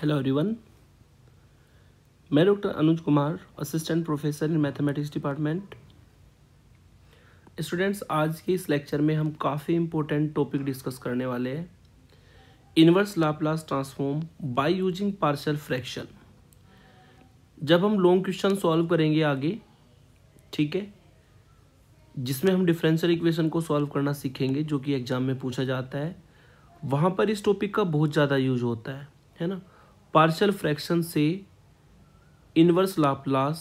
hello everyone मैं doctor Anuj Kumar assistant professor in mathematics department students आज के इस लेक्चर में हम काफ़ी इम्पोर्टेंट टॉपिक डिस्कस करने वाले हैं inverse Laplace transform by using partial fraction जब हम लॉन्ग क्वेश्चन सॉल्व करेंगे आगे ठीक है जिसमें हम डिफरेंशियल इक्वेशन को सॉल्व करना सीखेंगे जो कि एग्ज़ाम में पूछा जाता है वहाँ पर इस टॉपिक का बहुत ज़्यादा यूज होता है है ना पार्शियल फ्रैक्शन से इनवर्स लाप्लास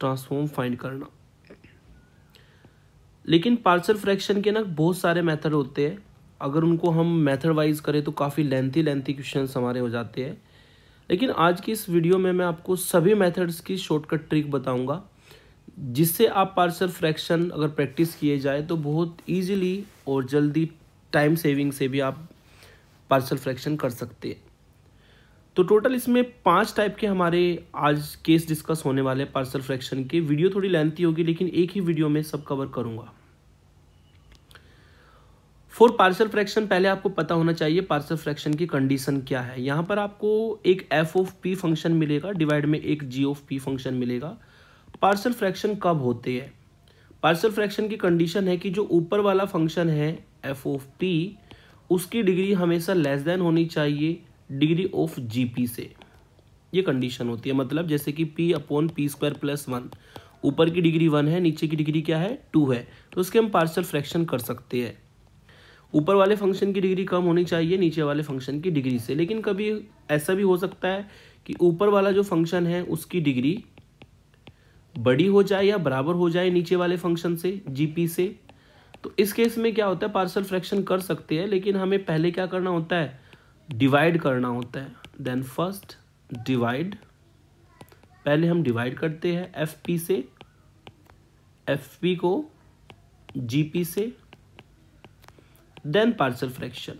ट्रांसफॉर्म फाइंड करना लेकिन पार्सल फ्रैक्शन के ना बहुत सारे मेथड होते हैं अगर उनको हम मेथड वाइज करें तो काफ़ी लेंथी लेंथी क्वेश्चन हमारे हो जाते हैं लेकिन आज की इस वीडियो में मैं आपको सभी मेथड्स की शॉर्टकट ट्रिक बताऊंगा जिससे आप पार्सल फ्रैक्शन अगर प्रैक्टिस किए जाए तो बहुत ईजिली और जल्दी टाइम सेविंग से भी आप पार्सल फ्रैक्शन कर सकते हैं तो टोटल इसमें पांच टाइप के हमारे आज केस डिस्कस होने वाले हैं पार्सल फ्रैक्शन के वीडियो थोड़ी लेंथी होगी लेकिन एक ही वीडियो में सब कवर करूंगा फॉर पार्सल फ्रैक्शन पहले आपको पता होना चाहिए पार्सल फ्रैक्शन की कंडीशन क्या है यहाँ पर आपको एक एफ ऑफ पी फंक्शन मिलेगा डिवाइड में एक जी ऑफ पी फंक्शन मिलेगा पार्सल तो फ्रैक्शन कब होते हैं पार्सल फ्रैक्शन की कंडीशन है कि जो ऊपर वाला फंक्शन है एफ ऑफ पी उसकी डिग्री हमेशा लेस देन होनी चाहिए डिग्री ऑफ जी पी से ये कंडीशन होती है मतलब जैसे कि p upon P square plus one ऊपर की डिग्री वन है नीचे की डिग्री क्या है टू है तो उसके हम पार्सल फ्रैक्शन कर सकते हैं ऊपर वाले फंक्शन की डिग्री कम होनी चाहिए नीचे वाले फंक्शन की डिग्री से लेकिन कभी ऐसा भी हो सकता है कि ऊपर वाला जो फंक्शन है उसकी डिग्री बड़ी हो जाए या बराबर हो जाए नीचे वाले फंक्शन से जीपी से तो इस केस में क्या होता है पार्सल फ्रैक्शन कर सकते हैं लेकिन हमें पहले क्या करना होता है डिवाइड करना होता है देन फर्स्ट डिवाइड पहले हम डिवाइड करते हैं एफ पी से एफ पी को जी पी से देन पार्सल फ्रैक्शन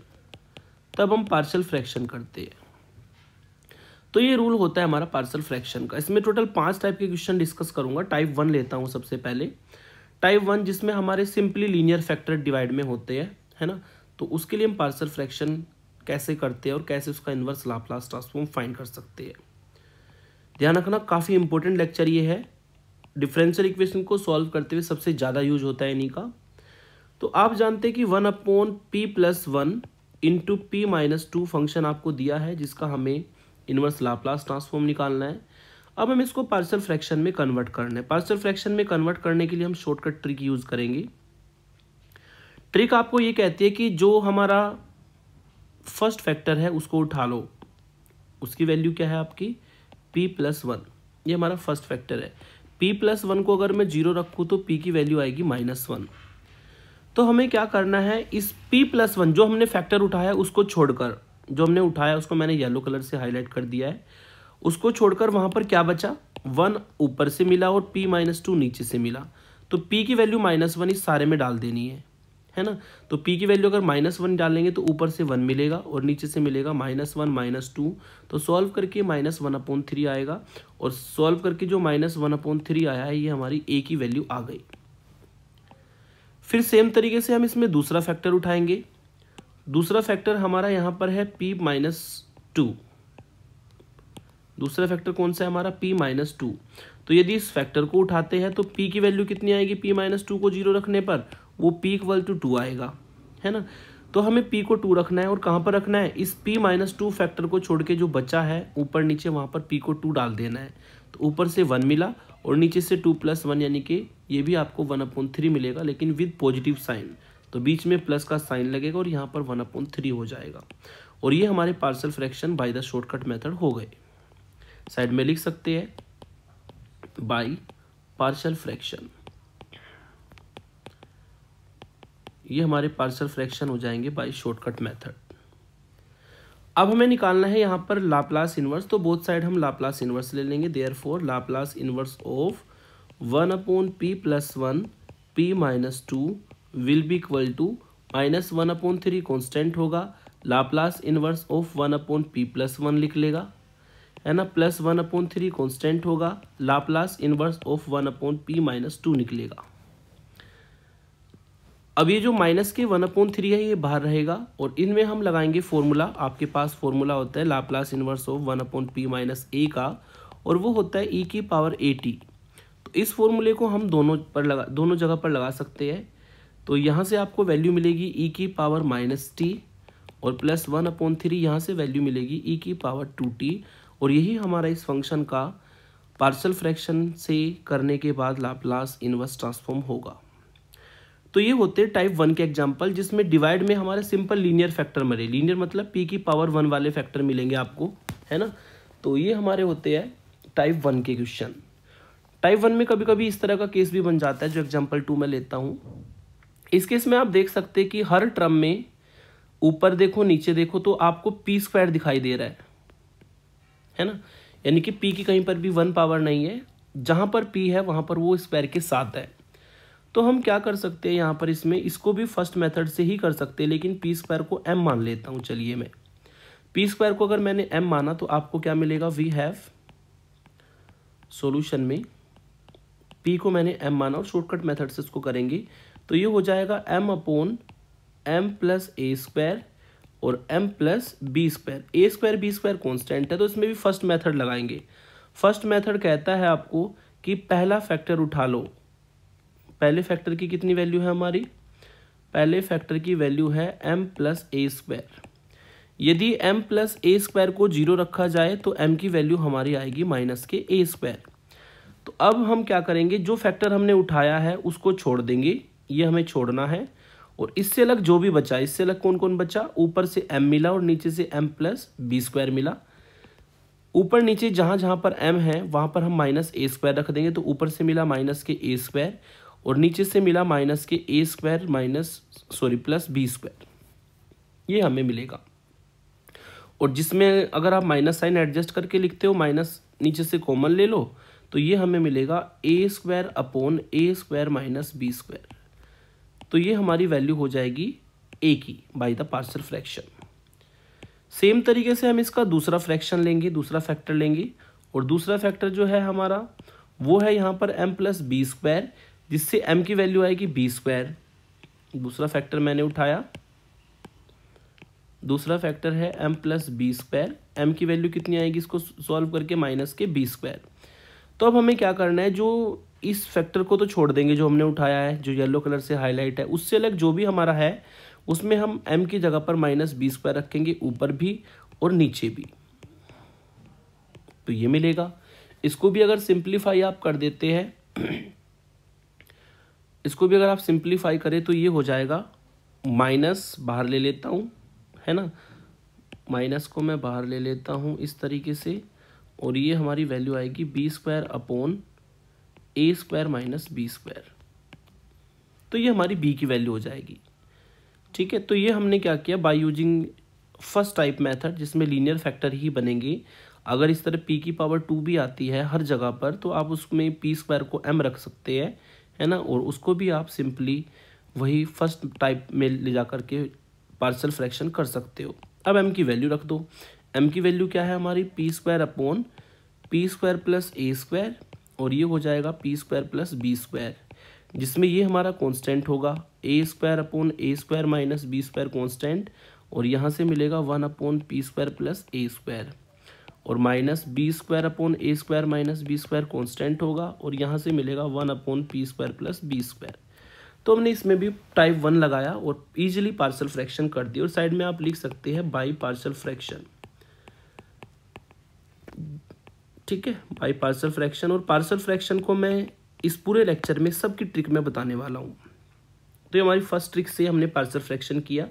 तब हम पार्सल फ्रैक्शन करते हैं तो ये रूल होता है हमारा पार्सल फ्रैक्शन का इसमें टोटल पांच टाइप के क्वेश्चन डिस्कस करूंगा टाइप वन लेता हूं सबसे पहले टाइप वन जिसमें हमारे सिंपली लीनियर फैक्टर डिवाइड में होते हैं है ना तो उसके लिए हम पार्सल फ्रैक्शन कैसे करते हैं और कैसे उसका इन्वर्स लाप्लास ट्रांसफॉर्म फाइंड कर सकते हैं ध्यान रखना काफ़ी इंपॉर्टेंट लेक्चर ये है डिफरेंशियल इक्वेशन को सॉल्व करते हुए सबसे ज़्यादा यूज होता है इन्हीं का तो आप जानते हैं कि one upon P plus one into p minus two function आपको दिया है जिसका हमें इन्वर्स लाप्लास ट्रांसफॉर्म निकालना है अब हम इसको पार्सल फ्रैक्शन में कन्वर्ट करना है पार्सल फ्रैक्शन में कन्वर्ट करने के लिए हम शॉर्टकट ट्रिक यूज़ करेंगे ट्रिक आपको ये कहती है कि जो हमारा फर्स्ट फैक्टर है उसको उठा लो उसकी वैल्यू क्या है आपकी पी प्लस वन ये हमारा फर्स्ट फैक्टर है पी प्लस वन को अगर मैं जीरो रखूँ तो पी की वैल्यू आएगी माइनस वन तो हमें क्या करना है इस पी प्लस वन जो हमने फैक्टर उठाया उसको छोड़कर जो हमने उठाया उसको मैंने येलो कलर से हाईलाइट कर दिया है उसको छोड़कर वहाँ पर क्या बचा वन ऊपर से मिला और पी माइनस टू नीचे से मिला तो पी की वैल्यू माइनस वन इस सारे में डाल देनी है है ना तो p की वैल्यू अगर माइनस वन डालेंगे तो ऊपर से वन मिलेगा और नीचे से मिलेगा माइनस वन माइनस टू तो सॉल्व करके माइनस वन अपॉन थ्री आएगा और सॉल्व करके जो माइनस वन अपॉन थ्री आया है ये हमारी a की वैल्यू आ गई फिर सेम तरीके से हम इसमें दूसरा फैक्टर उठाएंगे दूसरा फैक्टर हमारा यहाँ पर है p माइनस टू दूसरा फैक्टर कौन सा है हमारा p माइनस टू तो यदि इस फैक्टर को उठाते हैं तो p की वैल्यू कितनी आएगी p माइनस टू को जीरो रखने पर वो पी इक्वल टू टू आएगा है ना तो हमें पी को टू रखना है और कहाँ पर रखना है इस पी माइनस टू फैक्टर को छोड़ के जो बचा है ऊपर नीचे वहाँ पर पी को टू डाल देना है तो ऊपर से वन मिला और नीचे से टू प्लस वन यानी कि ये भी आपको वन अपॉइंट थ्री मिलेगा लेकिन विद पॉजिटिव साइन तो बीच में प्लस का साइन लगेगा और यहाँ पर वन अपॉइंट थ्री हो जाएगा और ये हमारे partial fraction by the shortcut method हो गए साइड में लिख सकते हैं बाई पार्सल फ्रैक्शन ये हमारे पार्सल फ्रैक्शन हो जाएंगे बाई शॉर्टकट मेथड अब हमें निकालना है यहाँ पर लाप्लास इनवर्स तो बोथ साइड हम लाप्लास इनवर्स ले लेंगे therefore Laplace inverse of one upon P plus one p minus two will be equal to minus one upon three constant होगा Laplace inverse of one upon P plus one लिख लेगा है ना plus one upon three constant होगा Laplace inverse of one upon P minus two निकलेगा अब ये जो माइनस के वन अपॉन थ्री है ये बाहर रहेगा और इनमें हम लगाएंगे फॉर्मूला आपके पास फॉर्मूला होता है Laplace inverse of one upon P minus ए का और वो होता है ई e की पावर ए टी तो इस फॉर्मूले को हम दोनों पर लगा दोनों जगह पर लगा सकते हैं तो यहाँ से आपको वैल्यू मिलेगी ई e की पावर माइनस टी और प्लस वन अपॉन थ्री यहाँ से वैल्यू मिलेगी ई e की पावर टू टी और यही हमारा इस फंक्शन का पार्सल फ्रैक्शन से करने के बाद लाप्लास इनवर्स ट्रांसफॉर्म होगा तो ये होते हैं टाइप वन के एग्जाम्पल जिसमें डिवाइड में हमारे सिंपल लीनियर फैक्टर मिले लीनियर मतलब पी की पावर वन वाले फैक्टर मिलेंगे आपको है ना तो ये हमारे होते हैं टाइप वन के क्वेश्चन टाइप वन में कभी कभी इस तरह का केस भी बन जाता है जो एग्जाम्पल टू में लेता हूँ इस केस में आप देख सकते हैं कि हर ट्रम में ऊपर देखो नीचे देखो तो आपको पी स्क्वायर दिखाई दे रहा है है ना यानी कि पी की कहीं पर भी वन पावर नहीं है जहाँ पर पी है वहाँ पर वो स्क्वायर के साथ है तो हम क्या कर सकते हैं यहाँ पर इसमें इसको भी फर्स्ट मेथड से ही कर सकते हैं लेकिन पी स्क्वायर को एम मान लेता हूँ चलिए मैं पी स्क्वायर को अगर मैंने एम माना तो आपको क्या मिलेगा वी हैव सोल्यूशन में पी को मैंने एम माना और शॉर्टकट मेथड से इसको करेंगे तो ये हो जाएगा m upon m plus a square और m plus b square a square b square constant है तो इसमें भी फर्स्ट मेथड लगाएंगे फर्स्ट मेथड कहता है आपको कि पहला फैक्टर उठा लो पहले फैक्टर की कितनी वैल्यू है हमारी पहले फैक्टर की वैल्यू है एम प्लस ए स्क्वायर यदि एम प्लस ए स्क्वायर को जीरो रखा जाए तो एम की वैल्यू हमारी आएगी माइनस के ए स्क्वायर तो अब हम क्या करेंगे जो फैक्टर हमने उठाया है उसको छोड़ देंगे ये हमें छोड़ना है और इससे अलग जो भी बचा इससे अलग कौन कौन बचा ऊपर से एम मिला और नीचे से एम प्लस बी स्क्वायर मिला ऊपर नीचे जहां जहां पर एम है वहां पर हम माइनस ए स्क्वायर रख देंगे तो ऊपर से मिला माइनस के ए स्क्वायर और नीचे से मिला माइनस के a square minus sorry plus b square ये हमें मिलेगा और जिसमें अगर आप माइनस साइन एडजस्ट करके लिखते हो माइनस नीचे से कॉमन ले लो तो ये हमें मिलेगा a square upon a square minus B square तो ये हमारी वैल्यू हो जाएगी ए की by the partial fraction same तरीके से हम इसका दूसरा फ्रैक्शन लेंगे दूसरा फैक्टर लेंगे और दूसरा फैक्टर जो है हमारा वो है यहाँ पर एम प्लस बी स्क्वायर जिससे एम की वैल्यू आएगी बी स्क्वायर दूसरा फैक्टर मैंने उठाया दूसरा फैक्टर है m plus b square m की वैल्यू कितनी आएगी इसको सॉल्व करके माइनस के बी स्क्वायर तो अब हमें क्या करना है जो इस फैक्टर को तो छोड़ देंगे जो हमने उठाया है जो येलो कलर से हाईलाइट है उससे अलग जो भी हमारा है उसमें हम एम की जगह पर माइनस बी स्क्वायर रखेंगे ऊपर भी और नीचे भी तो ये मिलेगा इसको भी अगर सिंप्लीफाई आप कर देते हैं इसको भी अगर आप सिंप्लीफाई करें तो ये हो जाएगा माइनस बाहर ले लेता हूँ है ना माइनस को मैं बाहर ले लेता हूँ इस तरीके से और ये हमारी वैल्यू आएगी b square upon a square minus B square तो ये हमारी बी की वैल्यू हो जाएगी ठीक है तो ये हमने क्या किया by using first type method जिसमें लीनियर फैक्टर ही बनेंगे अगर इस तरह पी की पावर टू भी आती है हर जगह पर तो आप उसमें पी स्क्वायर को एम रख सकते हैं है ना और उसको भी आप सिंपली वही फर्स्ट टाइप में ले जा कर के पार्सल फ्रैक्शन कर सकते हो अब एम की वैल्यू रख दो एम की वैल्यू क्या है हमारी p square upon P square plus a square और ये हो जाएगा p square plus b square जिसमें ये हमारा कांस्टेंट होगा a square upon a square minus B square constant और यहाँ से मिलेगा one upon P square plus a square और minus B square upon a square minus B square constant होगा और यहाँ से मिलेगा one upon P square plus b square तो हमने इसमें भी टाइप वन लगाया और इजिली पार्सल फ्रैक्शन कर दिया और साइड में आप लिख सकते हैं बाई पार्सल फ्रैक्शन ठीक है बाई पार्सल फ्रैक्शन और पार्सल फ्रैक्शन को मैं इस पूरे लेक्चर में सबकी ट्रिक में बताने वाला हूँ तो ये हमारी फर्स्ट ट्रिक से हमने पार्सल फ्रैक्शन किया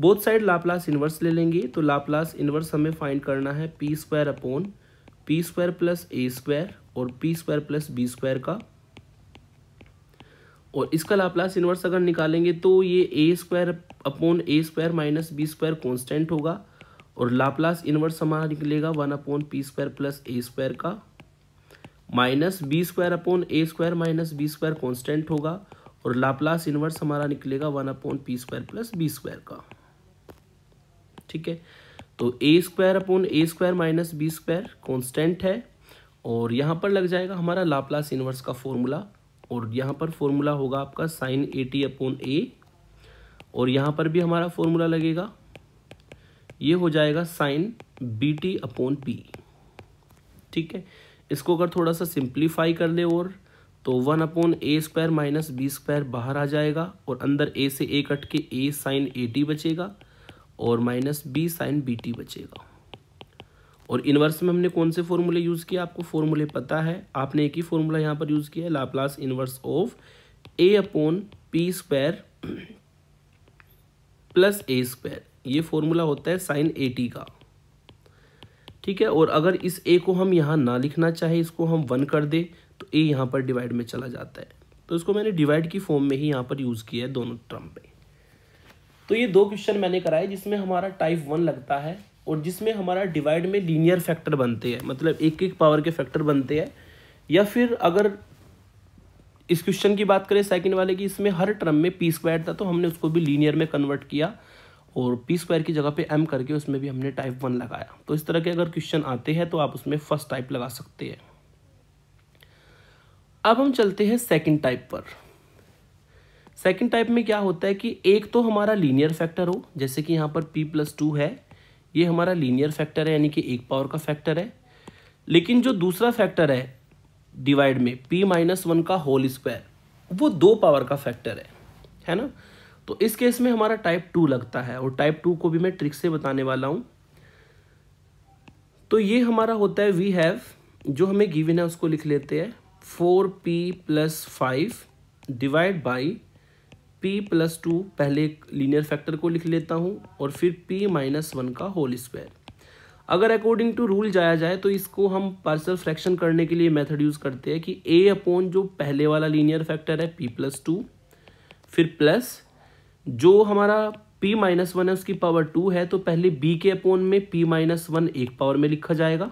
बोथ साइड लाप्लास इन्वर्स ले लेंगे तो लाप्लास इन्वर्स हमें फाइंड करना है P square upon P square plus a square और P square plus b square का और इसका लाप्लास इन्वर्स अगर निकालेंगे तो ये a square upon a square minus B square constant होगा और लाप्लास इन्वर्स हमारा निकलेगा one upon P square plus a square का minus B square upon a square minus B square constant होगा और लाप्लास इन्वर्स हमारा निकलेगा one upon P square plus b square का ठीक है तो a square upon a square minus B square constant है और यहाँ पर लग जाएगा हमारा लाप्लास इनवर्स का फॉर्मूला और यहाँ पर फॉर्मूला होगा आपका sine a t upon a और यहाँ पर भी हमारा फॉर्मूला लगेगा ये हो जाएगा sine b t upon p ठीक है इसको अगर थोड़ा सा सिंप्लीफाई कर ले और तो one upon a square minus B square बाहर आ जाएगा और अंदर ए से ए कट के ए साइन ए टी बचेगा और minus b sine b t बचेगा और इन्वर्स में हमने कौन से फॉर्मूले यूज़ किया आपको फॉर्मूले पता है आपने एक ही फॉर्मूला यहाँ पर यूज़ किया है Laplace inverse of a upon P square plus a square ये फॉर्मूला होता है साइन ए टी का ठीक है और अगर इस ए को हम यहाँ ना लिखना चाहे इसको हम वन कर दे तो ए यहाँ पर डिवाइड में चला जाता है तो इसको मैंने डिवाइड की फॉर्म में ही यहाँ पर यूज़ किया है दोनों टर्म में तो ये दो क्वेश्चन मैंने कराए जिसमें हमारा टाइप वन लगता है और जिसमें हमारा डिवाइड में लीनियर फैक्टर बनते हैं मतलब एक एक पावर के फैक्टर बनते हैं या फिर अगर इस क्वेश्चन की बात करें सेकंड वाले की इसमें हर टर्म में पी स्क्वायर था तो हमने उसको भी लीनियर में कन्वर्ट किया और पी स्क्वायर की जगह पे एम करके उसमें भी हमने टाइप वन लगाया तो इस तरह के अगर क्वेश्चन आते हैं तो आप उसमें फर्स्ट टाइप लगा सकते हैं अब हम चलते हैं सेकेंड टाइप पर सेकेंड टाइप में क्या होता है कि एक तो हमारा लीनियर फैक्टर हो जैसे कि यहाँ पर पी प्लस टू है ये हमारा लीनियर फैक्टर है यानी कि एक पावर का फैक्टर है लेकिन जो दूसरा फैक्टर है डिवाइड में पी माइनस वन का होल स्क्वायर वो दो पावर का फैक्टर है है ना तो इस केस में हमारा टाइप टू लगता है और टाइप टू को भी मैं ट्रिक से बताने वाला हूँ तो ये हमारा होता है वी हैव जो हमें गिविन है उसको लिख लेते हैं four p plus five divide by p plus two पहले लीनियर फैक्टर को लिख लेता हूँ और फिर p माइनस वन का होल स्क्वायर अगर अकॉर्डिंग टू रूल जाया जाए तो इसको हम पार्सल फ्रैक्शन करने के लिए मेथड यूज़ करते हैं कि a अपॉन जो पहले वाला लीनियर फैक्टर है p प्लस टू फिर प्लस जो हमारा p माइनस वन है उसकी पावर टू है तो पहले b के अपोन में p माइनस वन एक पावर में लिखा जाएगा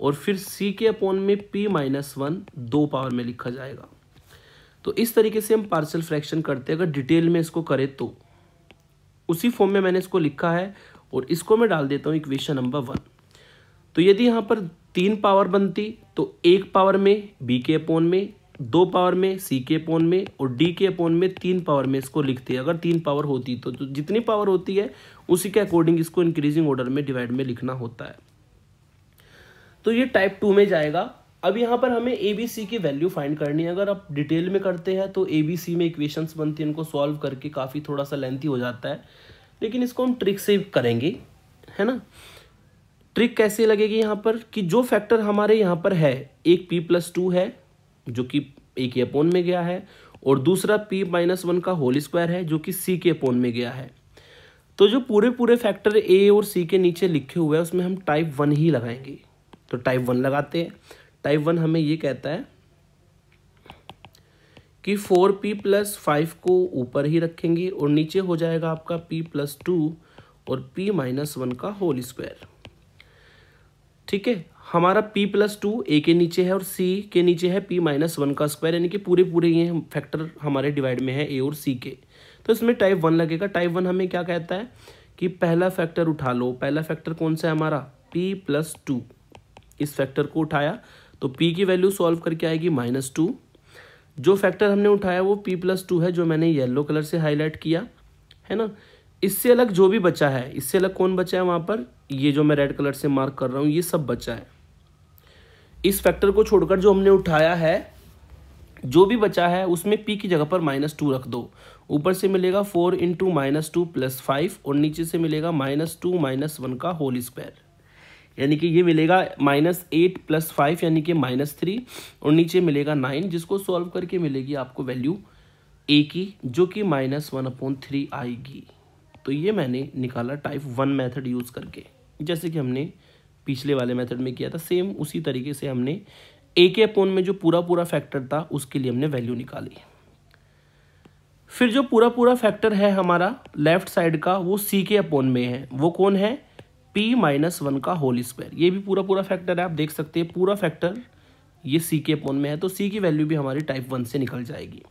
और फिर c के अपोन में p माइनस वन दो पावर में लिखा जाएगा तो इस तरीके से हम पार्सल फ्रैक्शन करते हैं अगर डिटेल में इसको करें तो उसी फॉर्म में मैंने इसको लिखा है और इसको मैं डाल देता हूँ इक्वेशन नंबर वन तो यदि यहाँ पर तीन पावर बनती तो एक पावर में बी के अपोन में दो पावर में सी के अपोन में और डी के अपोन में तीन पावर में इसको लिखते हैं अगर तीन पावर होती तो, तो जितनी पावर होती है उसी के अकॉर्डिंग इसको इंक्रीजिंग ऑर्डर में डिवाइड में लिखना होता है तो ये टाइप टू में जाएगा अब यहाँ पर हमें ए बी सी की वैल्यू फाइंड करनी है अगर आप डिटेल में करते हैं तो ए बी सी में इक्वेशंस बनती हैं इनको सॉल्व करके काफ़ी थोड़ा सा लेंथी हो जाता है लेकिन इसको हम ट्रिक से करेंगे है ना ट्रिक कैसे लगेगी यहाँ पर कि जो फैक्टर हमारे यहाँ पर है एक पी प्लस टू है जो कि ए के अपोन में गया है और दूसरा पी माइनस वन का होल स्क्वायर है जो कि सी के अपोन में गया है तो जो पूरे पूरे फैक्टर ए और सी के नीचे लिखे हुए हैं उसमें हम टाइप वन ही लगाएंगे तो टाइप वन लगाते हैं टाइप वन हमें ये कहता है कि फोर पी प्लस फाइव को ऊपर ही रखेंगे और नीचे हो जाएगा आपका पी प्लस टू और पी माइनस वन का होल स्क्वायर ठीक है हमारा पी प्लस टू ए के नीचे है और सी के नीचे है पी माइनस वन का स्क्वायर यानी कि पूरे पूरे ये फैक्टर हमारे डिवाइड में है ए और सी के तो इसमें टाइप वन लगेगा टाइप वन हमें क्या कहता है कि पहला फैक्टर उठा लो पहला फैक्टर कौन सा है हमारा पी प्लस टू इस फैक्टर को उठाया तो पी की वैल्यू सॉल्व करके आएगी माइनस टू जो फैक्टर हमने उठाया वो पी प्लस टू है जो मैंने येलो कलर से हाईलाइट किया है ना इससे अलग जो भी बचा है इससे अलग कौन बचा है वहाँ पर ये जो मैं रेड कलर से मार्क कर रहा हूँ ये सब बचा है इस फैक्टर को छोड़कर जो हमने उठाया है जो भी बचा है उसमें पी की जगह पर माइनस टू रख दो ऊपर से मिलेगा four into minus two plus five और नीचे से मिलेगा माइनस टू माइनस वन का होल स्क्वायर यानी कि ये मिलेगा माइनस एट प्लस फाइव यानी कि माइनस थ्री और नीचे मिलेगा नाइन जिसको सॉल्व करके मिलेगी आपको वैल्यू ए की जो कि माइनस वन अपॉन थ्री आएगी तो ये मैंने निकाला टाइप वन मेथड यूज़ करके जैसे कि हमने पिछले वाले मेथड में किया था सेम उसी तरीके से हमने ए के अपोन में जो पूरा पूरा फैक्टर था उसके लिए हमने वैल्यू निकाली फिर जो पूरा पूरा फैक्टर है हमारा लेफ्ट साइड का वो सी के अपोन में है वो कौन है p माइनस वन का होल स्क्वायर ये भी पूरा पूरा फैक्टर है आप देख सकते हैं पूरा फैक्टर ये c के अपन में है तो c की वैल्यू भी हमारी टाइप वन से निकल जाएगी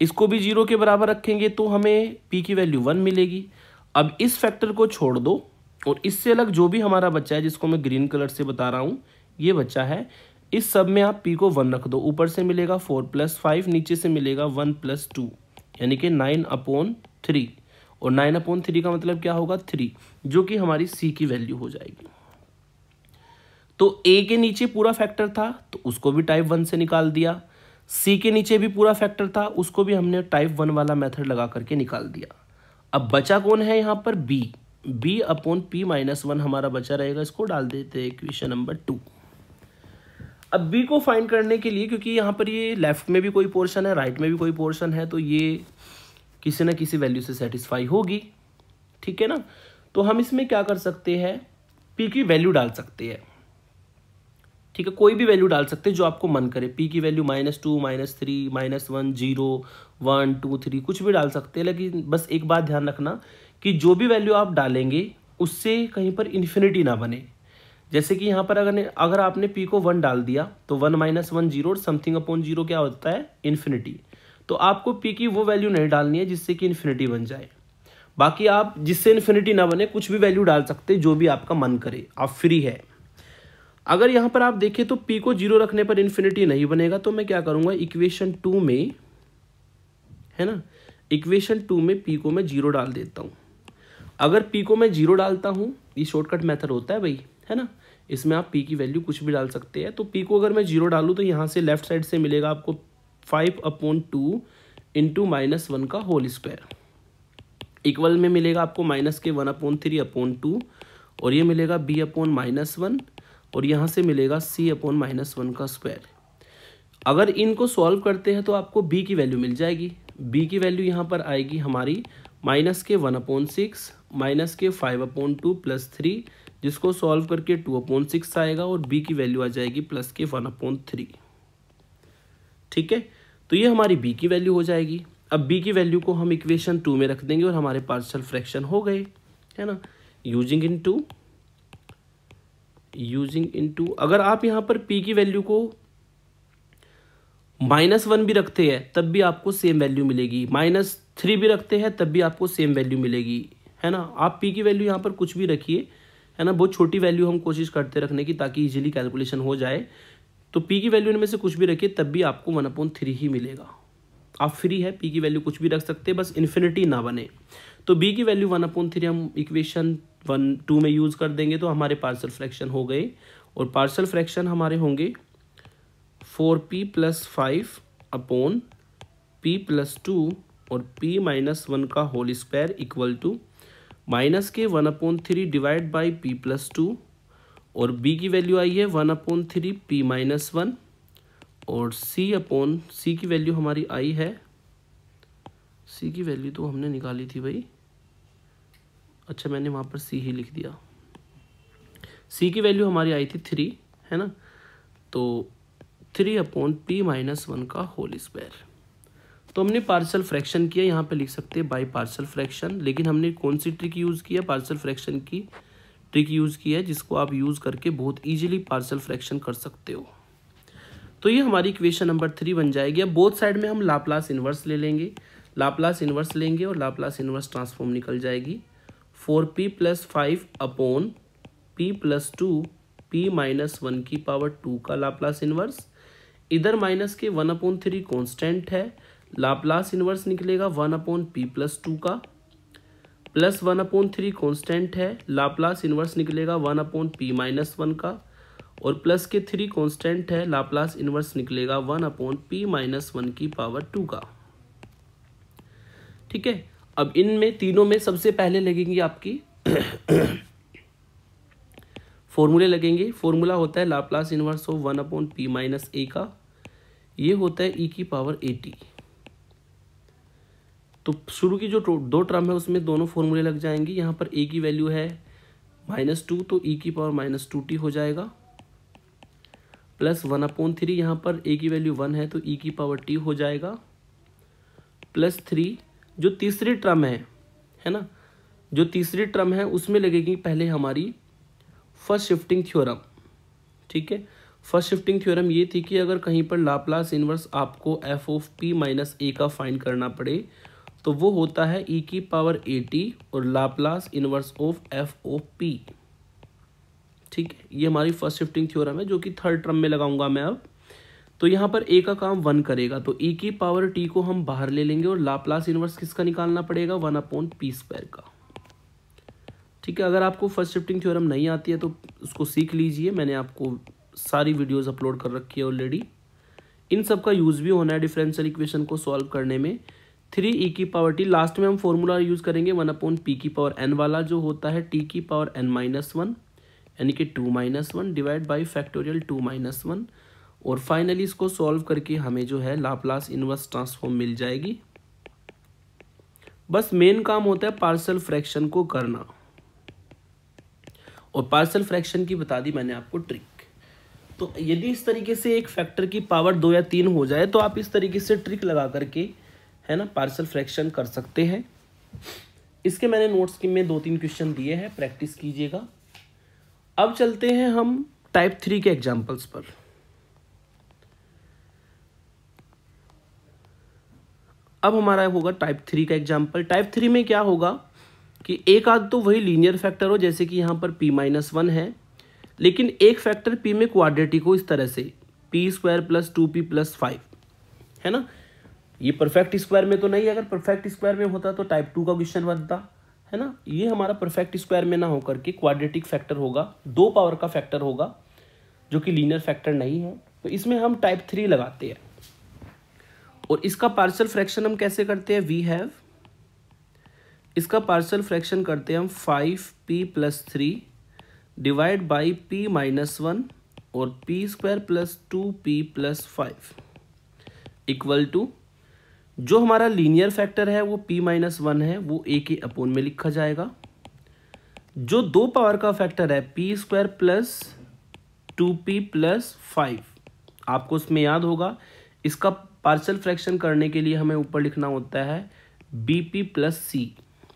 इसको भी जीरो के बराबर रखेंगे तो हमें p की वैल्यू वन मिलेगी अब इस फैक्टर को छोड़ दो और इससे अलग जो भी हमारा बच्चा है जिसको मैं ग्रीन कलर से बता रहा हूँ ये बच्चा है इस सब में आप पी को वन रख दो ऊपर से मिलेगा फोर प्लस फाइव नीचे से मिलेगा वन प्लस टू यानी कि नाइन अपॉन थ्री और नाइन अपॉन थ्री का मतलब क्या होगा थ्री जो कि हमारी सी की वैल्यू हो जाएगी तो ए के नीचे पूरा फैक्टर था तो उसको भी टाइप वन से निकाल दिया सी के नीचे भी पूरा फैक्टर था उसको भी हमने टाइप वन वाला मेथड लगा करके निकाल दिया अब बचा कौन है यहां पर b b upon P minus one हमारा बचा रहेगा इसको डाल देते हैं क्वेश्चन नंबर टू अब बी को फाइंड करने के लिए क्योंकि यहां पर ये लेफ्ट में भी कोई पोर्शन है राइट में भी कोई पोर्शन है तो ये किसी ना किसी वैल्यू से सेटिस्फाई होगी ठीक है ना तो हम इसमें क्या कर सकते हैं पी की वैल्यू डाल सकते हैं ठीक है कोई भी वैल्यू डाल सकते हैं जो आपको मन करे पी की value minus two minus three minus one zero one two three कुछ भी डाल सकते हैं लेकिन बस एक बात ध्यान रखना कि जो भी वैल्यू आप डालेंगे उससे कहीं पर इन्फिनिटी ना बने जैसे कि यहाँ पर अगर अगर आपने पी को वन डाल दिया तो one minus one zero something upon zero क्या होता है इन्फिनिटी तो आपको पी की वो वैल्यू नहीं डालनी है जिससे कि इन्फिनिटी बन जाए बाकी आप जिससे इन्फिनिटी ना बने कुछ भी वैल्यू डाल सकते जो भी आपका मन करे आप फ्री है अगर यहाँ पर आप देखें तो पी को जीरो रखने पर इन्फिनिटी नहीं बनेगा तो मैं क्या करूँगा इक्वेशन टू में है ना इक्वेशन टू में पी को मैं जीरो डाल देता हूँ अगर पी को मैं जीरो डालता हूँ ये शॉर्टकट मेथड होता है भाई है ना इसमें आप पी की वैल्यू कुछ भी डाल सकते हैं तो पी को अगर मैं जीरो डालूँ तो यहाँ से लेफ्ट साइड से मिलेगा आपको five upon two into minus one का होल स्क्वायर इक्वल में मिलेगा आपको माइनस के one upon three upon two और ये मिलेगा बी अपॉन माइनस वन और यहाँ से मिलेगा सी अपॉन माइनस वन का स्क्वायर अगर इनको सॉल्व करते हैं तो आपको बी की वैल्यू मिल जाएगी बी की वैल्यू यहाँ पर आएगी हमारी माइनस के वन अपॉन सिक्स माइनस के five upon two plus three जिसको सॉल्व करके टू अपॉन सिक्स आएगा और बी की वैल्यू आ जाएगी प्लस के वन अपॉन थ्री ठीक है तो ये हमारी बी की वैल्यू हो जाएगी अब बी की वैल्यू को हम इक्वेशन टू में रख देंगे और हमारे पार्शल फ्रैक्शन हो गए है ना यूजिंग इन टू यूजिंग इन टू अगर आप यहां पर पी की वैल्यू को माइनस वन भी रखते हैं तब भी आपको सेम वैल्यू मिलेगी माइनस थ्री भी रखते हैं तब भी आपको सेम वैल्यू मिलेगी है ना आप पी की वैल्यू यहां पर कुछ भी रखिए है ना बहुत छोटी वैल्यू हम कोशिश करते रखने की ताकि इजीली कैलकुलेशन हो जाए तो पी की वैल्यू इनमें से कुछ भी रखिए तब भी आपको वन अपॉन थ्री ही मिलेगा आप फ्री है पी की वैल्यू कुछ भी रख सकते हैं बस इन्फिनिटी ना बने तो बी की वैल्यू वन अपॉन थ्री हम इक्वेशन वन टू में यूज़ कर देंगे तो हमारे पार्सल फ्रैक्शन हो गए और पार्सल फ्रैक्शन हमारे होंगे four p plus five upon P plus two और पी माइनस वन का whole square equal to minus के one upon three divide by p plus two और b की वैल्यू आई है one upon three p minus one और c upon c की value हमारी आई है c की वैल्यू तो हमने निकाली थी भाई अच्छा मैंने वहाँ पर c ही लिख दिया c की वैल्यू हमारी आई थी थ्री है ना तो three upon P minus one का होल स्क्वायर तो हमने पार्सल फ्रैक्शन किया यहाँ पे लिख सकते हैं बाई पार्सल फ्रैक्शन लेकिन हमने कौन सी ट्रिक यूज़ किया पार्सल फ्रैक्शन की ट्रिक यूज़ की है जिसको आप यूज़ करके बहुत ईजिली पार्सल फ्रैक्शन कर सकते हो तो ये हमारी इक्वेशन नंबर थ्री बन जाएगी अब बोथ साइड में हम लाप्लास इन्वर्स ले लेंगे लाप्लास इन्वर्स लेंगे और लाप्लास इन्वर्स ट्रांसफॉर्म निकल जाएगी four p plus five upon p plus two p minus one की पावर टू का लाप्लास इन्वर्स इधर माइनस के वन अपॉन थ्री कॉन्स्टेंट है लाप्लास इन्वर्स निकलेगा one upon p plus two का plus one upon three constant है Laplace inverse निकलेगा one upon P minus one का और प्लस के थ्री कॉन्स्टेंट है लाप्लास इन्वर्स निकलेगा one upon P minus one की पावर टू का ठीक है अब इनमें तीनों में सबसे पहले लगेंगी आपकी फॉर्मूले लगेंगे फॉर्मूला होता है Laplace inverse of one upon P minus ए का ये होता है ई e की पावर एटी तो शुरू की जो दो टर्म है उसमें दोनों फॉर्मूले लग जाएंगे यहाँ पर ए की वैल्यू है माइनस टू तो ई e की पावर माइनस टू टी हो जाएगा प्लस वन अपॉन थ्री यहाँ पर ए की वैल्यू वन है तो ई e की पावर टी हो जाएगा प्लस थ्री जो तीसरी ट्रम है है ना जो तीसरी ट्रम है उसमें लगेगी पहले हमारी फर्स्ट शिफ्टिंग थ्योरम ठीक है फर्स्ट शिफ्टिंग थ्योरम ये थी कि अगर कहीं पर लाप्लास इनवर्स आपको एफ ऑफ पी माइनस ए का फाइंड करना पड़े तो वो होता है e की पावर ए टी और Laplace inverse of F of p ठीक है ये हमारी फर्स्ट शिफ्टिंग थ्योरम है जो कि थर्ड टर्म में लगाऊंगा मैं अब तो यहाँ पर ए का काम वन करेगा तो e की पावर टी को हम बाहर ले लेंगे और लाप्लास इनवर्स किसका निकालना पड़ेगा वन अपॉन पी स्क्वायर का ठीक है अगर आपको फर्स्ट शिफ्टिंग थ्योरम नहीं आती है तो उसको सीख लीजिए मैंने आपको सारी वीडियोज अपलोड कर रखी है ऑलरेडी इन सब का यूज़ भी होना है डिफरेंशियल इक्वेशन को सॉल्व करने में थ्री ई e की पावर टी लास्ट में हम फॉर्मूला यूज़ करेंगे वन अपॉन पी की पावर एन वाला जो होता है टी की पावर एन माइनस वन यानी कि two minus one divide by factorial two minus one और फाइनली इसको सॉल्व करके हमें जो है लाप्लास इनवर्स ट्रांसफॉर्म मिल जाएगी बस मेन काम होता है पार्सल फ्रैक्शन को करना और पार्सल फ्रैक्शन की बता दी मैंने आपको ट्रिक तो यदि इस तरीके से एक फैक्टर की पावर दो या तीन हो जाए तो आप इस तरीके से ट्रिक लगा करके है ना पार्सल फ्रैक्शन कर सकते हैं इसके मैंने नोट्स के में दो तीन क्वेश्चन दिए हैं प्रैक्टिस कीजिएगा अब चलते हैं हम टाइप थ्री के एग्जाम्पल्स पर अब हमारा होगा टाइप थ्री का एग्जाम्पल टाइप थ्री में क्या होगा कि एक आध तो वही लीनियर फैक्टर हो जैसे कि यहाँ पर पी माइनस वन है लेकिन एक फैक्टर पी में क्वाड्रेटिक हो इस तरह से P square plus two P plus five है ना ये परफेक्ट स्क्वायर में तो नहीं अगर परफेक्ट स्क्वायर में होता तो टाइप टू का क्वेश्चन बनता है ना ये हमारा परफेक्ट स्क्वायर में ना होकर के क्वाड्रेटिक फैक्टर होगा दो पावर का फैक्टर होगा जो कि लीनियर फैक्टर नहीं है तो इसमें हम टाइप थ्री लगाते हैं और इसका पार्सल फ्रैक्शन हम कैसे करते हैं वी हैव इसका पार्सल फ्रैक्शन करते हैं हम five p plus three divide by p minus one और P square plus two P plus five equal to जो हमारा लीनियर फैक्टर है वो पी माइनस वन है वो ए के अपोन में लिखा जाएगा जो दो पावर का फैक्टर है P square plus two P plus five आपको उसमें याद होगा इसका पार्सल फ्रैक्शन करने के लिए हमें ऊपर लिखना होता है बी पी प्लस सी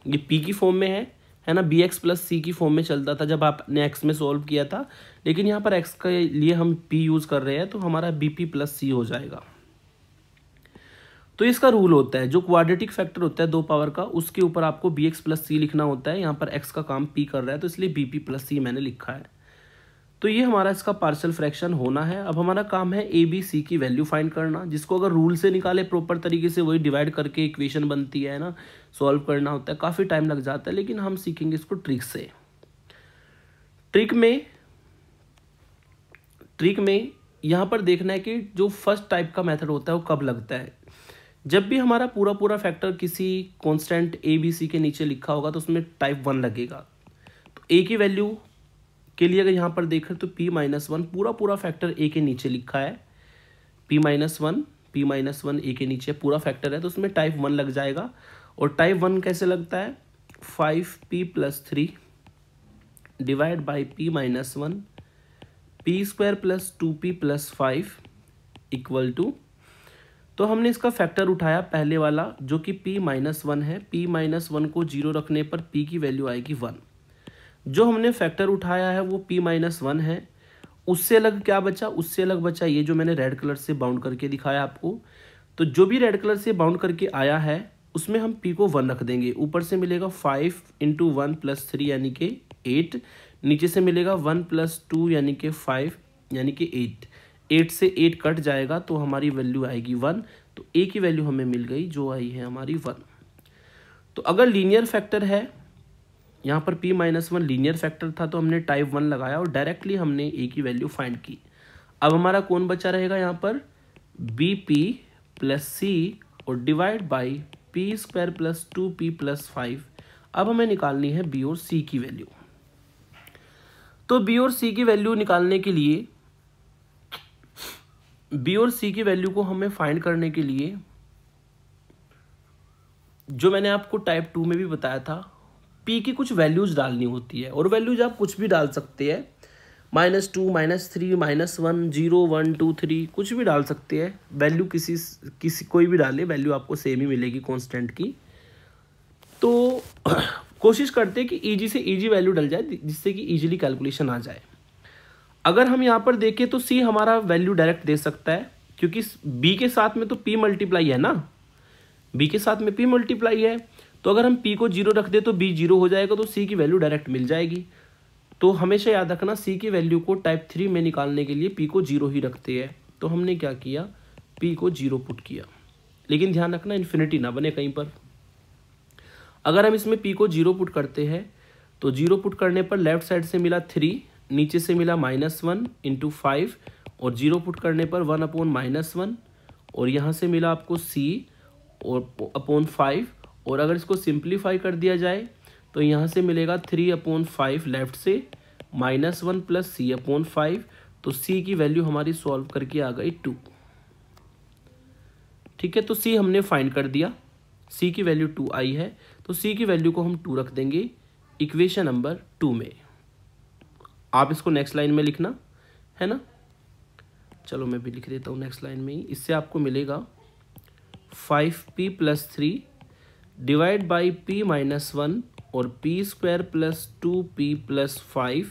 ये पी की फॉर्म में है है ना बी एक्स प्लस सी की फॉर्म में चलता था जब आपने एक्स में सॉल्व किया था लेकिन यहाँ पर एक्स के लिए हम पी यूज़ कर रहे हैं तो हमारा बी पी प्लस सी हो जाएगा तो इसका रूल होता है जो क्वाड्रेटिक फैक्टर होता है दो पावर का उसके ऊपर आपको बी एक्स प्लस सी लिखना होता है यहाँ पर एक्स का काम पी कर रहा है तो इसलिए बी पी प्लस सी मैंने लिखा है तो ये हमारा इसका पार्सल फ्रैक्शन होना है अब हमारा काम है ए बी सी की वैल्यू फाइंड करना जिसको अगर रूल से निकाले प्रॉपर तरीके से वही डिवाइड करके इक्वेशन बनती है ना सॉल्व करना होता है काफ़ी टाइम लग जाता है लेकिन हम सीखेंगे इसको ट्रिक से ट्रिक में ट्रिक में यहाँ पर देखना है कि जो फर्स्ट टाइप का मेथड होता है वो कब लगता है जब भी हमारा पूरा पूरा फैक्टर किसी कॉन्स्टेंट ए बी सी के नीचे लिखा होगा तो उसमें टाइप वन लगेगा तो ए की वैल्यू के लिए अगर यहाँ पर देखें तो पी माइनस वन पूरा पूरा फैक्टर ए के नीचे लिखा है P minus one p minus one a के नीचे पूरा फैक्टर है तो उसमें टाइप वन लग जाएगा और टाइप वन कैसे लगता है five p plus three divide by p minus one P square plus two P plus five equal to तो हमने इसका फैक्टर उठाया पहले वाला जो कि p माइनस वन है p माइनस वन को जीरो रखने पर p की वैल्यू आएगी वन जो हमने फैक्टर उठाया है वो p माइनस वन है उससे अलग क्या बचा उससे अलग बचा ये जो मैंने रेड कलर से बाउंड करके दिखाया आपको तो जो भी रेड कलर से बाउंड करके आया है उसमें हम p को वन रख देंगे ऊपर से मिलेगा five into one plus three यानी कि एट नीचे से मिलेगा वन प्लस टू यानी कि फाइव यानी कि एट एट से एट कट जाएगा तो हमारी वैल्यू आएगी वन तो ए की वैल्यू हमें मिल गई जो आई है हमारी वन तो अगर लीनियर फैक्टर है यहाँ पर p minus one linear factor था तो हमने टाइप वन लगाया और डायरेक्टली हमने ए की वैल्यू फाइंड की अब हमारा कौन बचा रहेगा यहाँ पर बी पी प्लस सी और divide by p square plus two P plus five अब हमें निकालनी है बी और सी की वैल्यू तो बी और सी की वैल्यू निकालने के लिए बी और सी की वैल्यू को हमें फाइंड करने के लिए जो मैंने आपको टाइप टू में भी बताया था पी की कुछ वैल्यूज डालनी होती है और वैल्यूज आप कुछ भी डाल सकते हैं minus two minus three minus one zero one two three कुछ भी डाल सकते हैं वैल्यू किसी किसी कोई भी डाले वैल्यू आपको सेम ही मिलेगी कांस्टेंट की तो कोशिश करते हैं कि ईजी से ईजी वैल्यू डल जाए जिससे कि ईजिली कैलकुलेशन आ जाए अगर हम यहाँ पर देखें तो सी हमारा वैल्यू डायरेक्ट दे सकता है क्योंकि बी के साथ में तो पी मल्टीप्लाई है ना बी के साथ में पी मल्टीप्लाई है तो अगर हम पी को जीरो रख दे तो बी जीरो हो जाएगा तो सी की वैल्यू डायरेक्ट मिल जाएगी तो हमेशा याद रखना सी की वैल्यू को टाइप थ्री में निकालने के लिए पी को जीरो ही रखते हैं तो हमने क्या किया पी को जीरो पुट किया लेकिन ध्यान रखना इन्फिनिटी ना बने कहीं पर अगर हम इसमें पी को जीरो पुट करते हैं तो जीरो पुट करने पर लेफ्ट साइड से मिला थ्री नीचे से मिला माइनस वन इंटू फाइव और जीरो पुट करने पर वन अपोन माइनस वन और यहाँ से मिला आपको सी और अपोन फाइव और अगर इसको सिंप्लीफाई कर दिया जाए तो यहाँ से मिलेगा थ्री अपोन फाइव लेफ्ट से minus one plus C upon five तो सी की वैल्यू हमारी सॉल्व करके आ गई टू ठीक है तो सी हमने फाइंड कर दिया सी की वैल्यू टू आई है तो सी की वैल्यू को हम टू रख देंगे इक्वेशन नंबर टू में आप इसको नेक्स्ट लाइन में लिखना है ना चलो मैं भी लिख देता हूँ नेक्स्ट लाइन में ही इससे आपको मिलेगा five p plus three divide by p minus one और P square plus two P plus five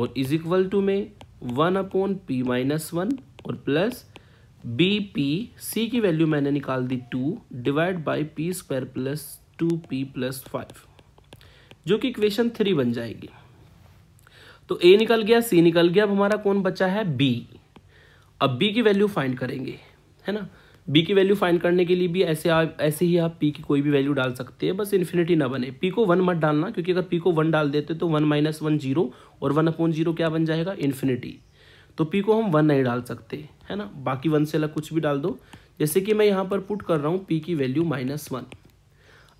और इज इक्वल टू में one upon P minus one और प्लस बी पी सी की वैल्यू मैंने निकाल दी two divide by p square plus two P plus five जो कि इक्वेशन थ्री बन जाएगी तो ए निकल गया सी निकल गया अब हमारा कौन बचा है बी अब बी की वैल्यू फाइंड करेंगे है ना बी की वैल्यू फाइंड करने के लिए भी ऐसे आप ऐसे ही आप पी की कोई भी वैल्यू डाल सकते हैं बस इन्फिनिटी ना बने पी को वन मत डालना क्योंकि अगर पी को वन डाल देते तो वन माइनस वन जीरो और वन अपॉन जीरो क्या बन जाएगा इन्फिनिटी तो पी को हम वन नहीं डाल सकते है ना बाकी वन से अलग कुछ भी डाल दो जैसे कि मैं यहाँ पर पुट कर रहा हूँ पी की वैल्यू माइनस वन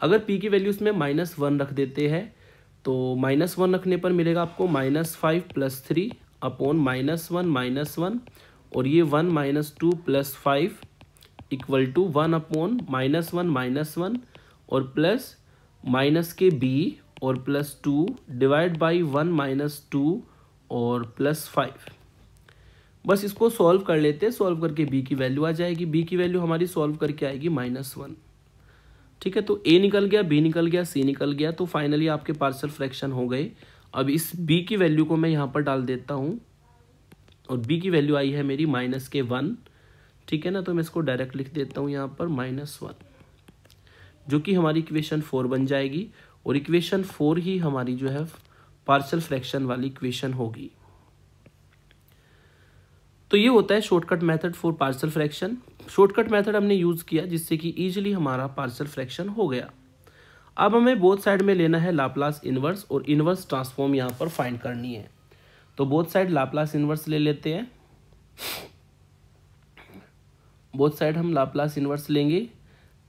अगर पी की वैल्यू उसमें माइनस वन रख देते हैं तो माइनस वन रखने पर मिलेगा आपको minus five plus three upon minus one minus one और ये one minus two plus five equal to one upon minus one minus one और प्लस माइनस के बी और plus two divide by one minus two और plus five बस इसको solve कर लेते हैं सॉल्व करके बी की वैल्यू आ जाएगी बी की वैल्यू हमारी सॉल्व करके आएगी माइनस वन ठीक है तो ए निकल गया बी निकल गया सी निकल गया तो फाइनली आपके पार्सल फ्रैक्शन हो गए अब इस बी की वैल्यू को मैं यहाँ पर डाल देता हूँ और बी की वैल्यू आई है मेरी माइनस के वन ठीक है ना तो मैं इसको डायरेक्ट लिख देता हूँ यहाँ पर माइनस वन जो कि हमारी इक्वेशन फोर बन जाएगी और इक्वेशन फोर ही हमारी जो है पार्सल फ्रैक्शन वाली इक्वेशन होगी तो ये होता है shortcut method for partial fraction shortcut method हमने यूज़ किया जिससे कि ईजिली हमारा पार्सल फ्रैक्शन हो गया अब हमें बोथ साइड में लेना है लाप्लास इन्वर्स और इन्वर्स ट्रांसफॉर्म यहाँ पर फाइंड करनी है तो बोथ साइड लाप्लास इन्वर्स ले लेते हैं बोथ साइड हम लाप्लास इन्वर्स लेंगे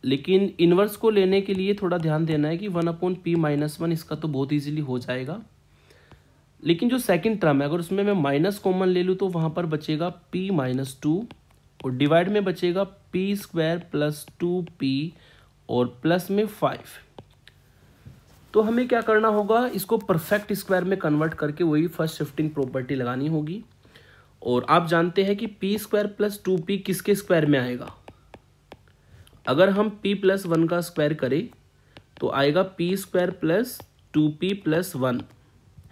लेकिन इन्वर्स को लेने के लिए थोड़ा ध्यान देना है कि one upon P minus one इसका तो बहुत इजीली हो जाएगा लेकिन जो सेकंड टर्म है अगर उसमें मैं माइनस कॉमन ले लूँ तो वहाँ पर बचेगा पी माइनस टू और डिवाइड में बचेगा p square plus two P और प्लस में फाइव तो हमें क्या करना होगा इसको परफेक्ट स्क्वायर में कन्वर्ट करके वही फर्स्ट शिफ्टिंग प्रॉपर्टी लगानी होगी और आप जानते हैं कि P square plus two P किसके स्क्वायर में आएगा अगर हम पी प्लस वन का स्क्वायर करें तो आएगा p square plus two P plus one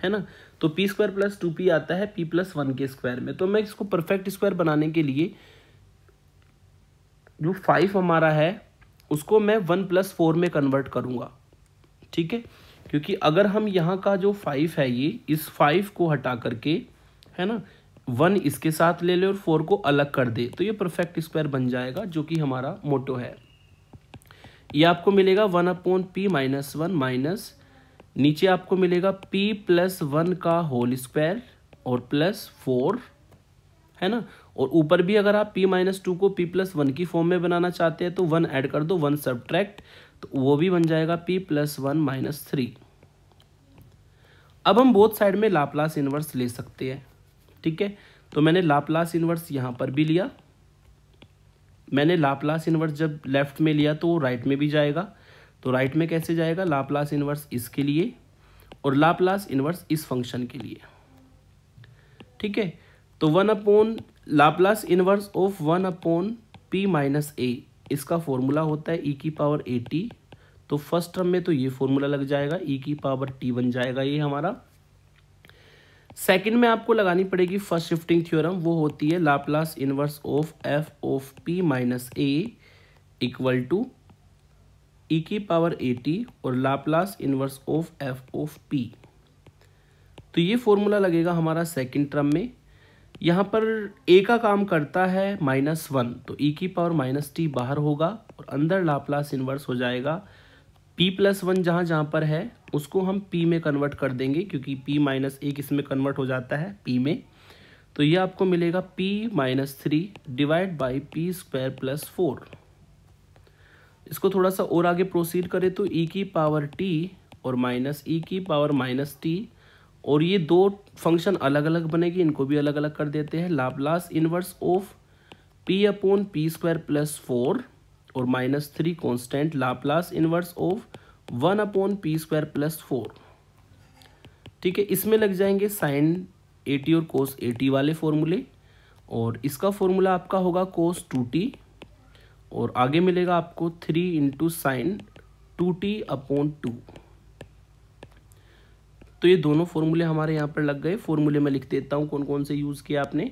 है ना तो P square plus two p आता है पी प्लस वन के स्क्वायर में तो मैं इसको परफेक्ट स्क्वायर बनाने के लिए जो फाइव हमारा है उसको मैं वन प्लस फोर में कन्वर्ट करूँगा ठीक है क्योंकि अगर हम यहाँ का जो फाइव है ये इस फाइव को हटा करके है ना वन इसके साथ ले ले और फोर को अलग कर दे तो ये परफेक्ट स्क्वायर बन जाएगा जो कि हमारा मोटो है ये आपको मिलेगा one upon P minus one minus नीचे आपको मिलेगा पी प्लस वन का होल स्क्वायर और प्लस फोर है ना और ऊपर भी अगर आप p माइनस टू को p प्लस वन की फॉर्म में बनाना चाहते हैं तो वन ऐड कर दो वन सब्ट्रैक्ट तो वो भी बन जाएगा p plus one minus three अब हम बोथ साइड में लाप्लास इनवर्स ले सकते हैं ठीक है तो मैंने लाप्लास इनवर्स यहाँ पर भी लिया मैंने लाप्लास इनवर्स जब लेफ्ट में लिया तो वो राइट में भी जाएगा तो राइट में कैसे जाएगा लाप्लास इनवर्स इसके लिए और लाप्लास इनवर्स इस फंक्शन के लिए ठीक है तो one upon Laplace inverse of one upon P minus a इसका फॉर्मूला होता है ई e की पावर ए टी तो फर्स्ट टर्म में तो ये फॉर्मूला लग जाएगा ई e की पावर टी बन जाएगा ये हमारा सेकंड में आपको लगानी पड़ेगी फर्स्ट शिफ्टिंग थ्योरम वो होती है Laplace inverse of f of P minus a equal to e e की पावर ए टी और Laplace inverse of f of p तो ये फॉर्मूला लगेगा हमारा सेकेंड टर्म में यहाँ पर ए का काम करता है माइनस वन तो ई e की पावर माइनस टी बाहर होगा और अंदर लाप्लास इन्वर्स हो जाएगा पी प्लस वन जहाँ जहाँ पर है उसको हम पी में कन्वर्ट कर देंगे क्योंकि पी माइनस ए किस में कन्वर्ट हो जाता है पी में तो ये आपको मिलेगा p minus three divide by p square plus four इसको थोड़ा सा और आगे प्रोसीड करें तो ई e की पावर टी और माइनस ई e की पावर माइनस टी और ये दो फंक्शन अलग अलग बनेगी इनको भी अलग अलग कर देते हैं Laplace inverse of p upon P square plus four और minus three constant Laplace inverse of one upon P square plus four ठीक है इसमें लग जाएंगे साइन एटी और कोस एटी वाले फॉर्मूले और इसका फॉर्मूला आपका होगा कोस टू टी और आगे मिलेगा आपको three into sine two T upon two तो ये दोनों फॉर्मूले हमारे यहाँ पर लग गए फॉर्मूले में लिख देता हूँ कौन कौन से यूज़ किया आपने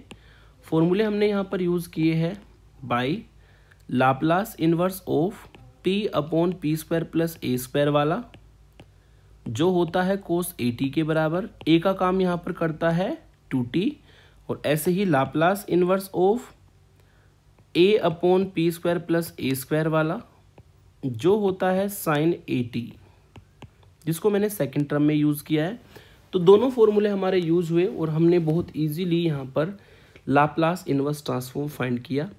फॉर्मूले हमने यहाँ पर यूज़ किए हैं by Laplace inverse of p upon P square plus a square वाला जो होता है कोस ए टी के बराबर ए का काम यहाँ पर करता है टू टी और ऐसे ही Laplace inverse of a upon P square plus a square वाला जो होता है साइन ए टी जिसको मैंने सेकेंड टर्म में यूज़ किया है तो दोनों फॉर्मूले हमारे यूज़ हुए और हमने बहुत ईजीली यहाँ पर लाप्लास इनवर्स ट्रांसफॉर्म फाइंड किया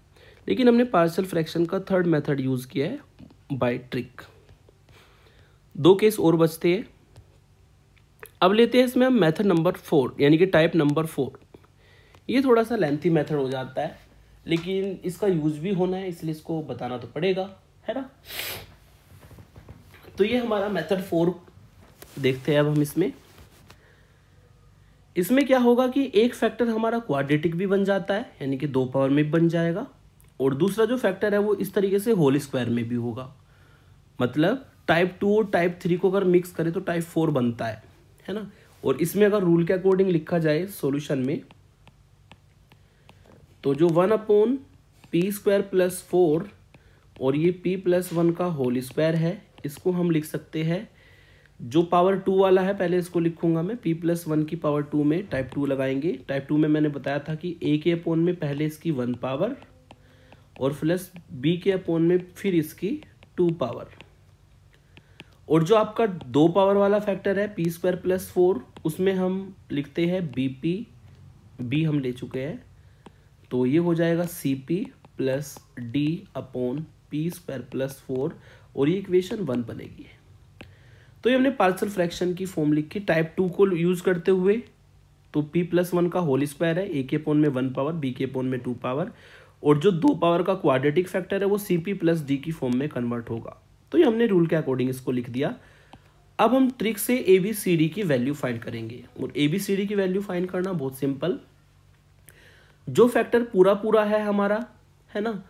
लेकिन हमने पार्सल फ्रैक्शन का थर्ड मेथड यूज़ किया है बाय ट्रिक दो केस और बचते हैं अब लेते हैं इसमें हम मेथड नंबर फोर यानी कि टाइप नंबर फोर ये थोड़ा सा लेंथी मेथड हो जाता है लेकिन इसका यूज भी होना है इसलिए इसको बताना तो पड़ेगा है ना तो ये हमारा मेथड फोर देखते हैं अब हम इसमें इसमें क्या होगा कि एक फैक्टर हमारा क्वाड्रेटिक भी बन जाता है यानी कि दो पावर में भी बन जाएगा और दूसरा जो फैक्टर है वो इस तरीके से होल स्क्वायर में भी होगा मतलब टाइप टू और टाइप थ्री को अगर मिक्स करें तो टाइप फोर बनता है है ना और इसमें अगर रूल के अकॉर्डिंग लिखा जाए सॉल्यूशन में तो जो one upon P square plus four और ये पी प्लस वन का होल स्क्वायर है इसको हम लिख सकते हैं जो पावर टू वाला है पहले इसको लिखूंगा मैं पी प्लस वन की पावर टू में टाइप टू लगाएंगे टाइप टू में मैंने बताया था कि ए के अपोन में पहले इसकी वन पावर और प्लस बी के अपोन में फिर इसकी टू पावर और जो आपका दो पावर वाला फैक्टर है पी स्क्वायर प्लस फोर उसमें हम लिखते हैं बी पी बी हम ले चुके हैं तो ये हो जाएगा C P plus d upon P square plus four और ये इक्वेशन वन बनेगी तो ये हमने पार्सल फ्रैक्शन की फॉर्म लिखी टाइप टू को यूज़ करते हुए तो p प्लस वन का होल स्क्वायर है ए के पोन में वन पावर b के पोन में टू पावर और जो दो पावर का क्वाड्रेटिक फैक्टर है वो सी पी प्लस डी की फॉर्म में कन्वर्ट होगा तो ये हमने रूल के अकॉर्डिंग इसको लिख दिया अब हम ट्रिक से ए बी सी डी की वैल्यू फाइंड करेंगे और ए बी सी डी की वैल्यू फाइंड करना बहुत सिंपल जो फैक्टर पूरा पूरा है हमारा है ना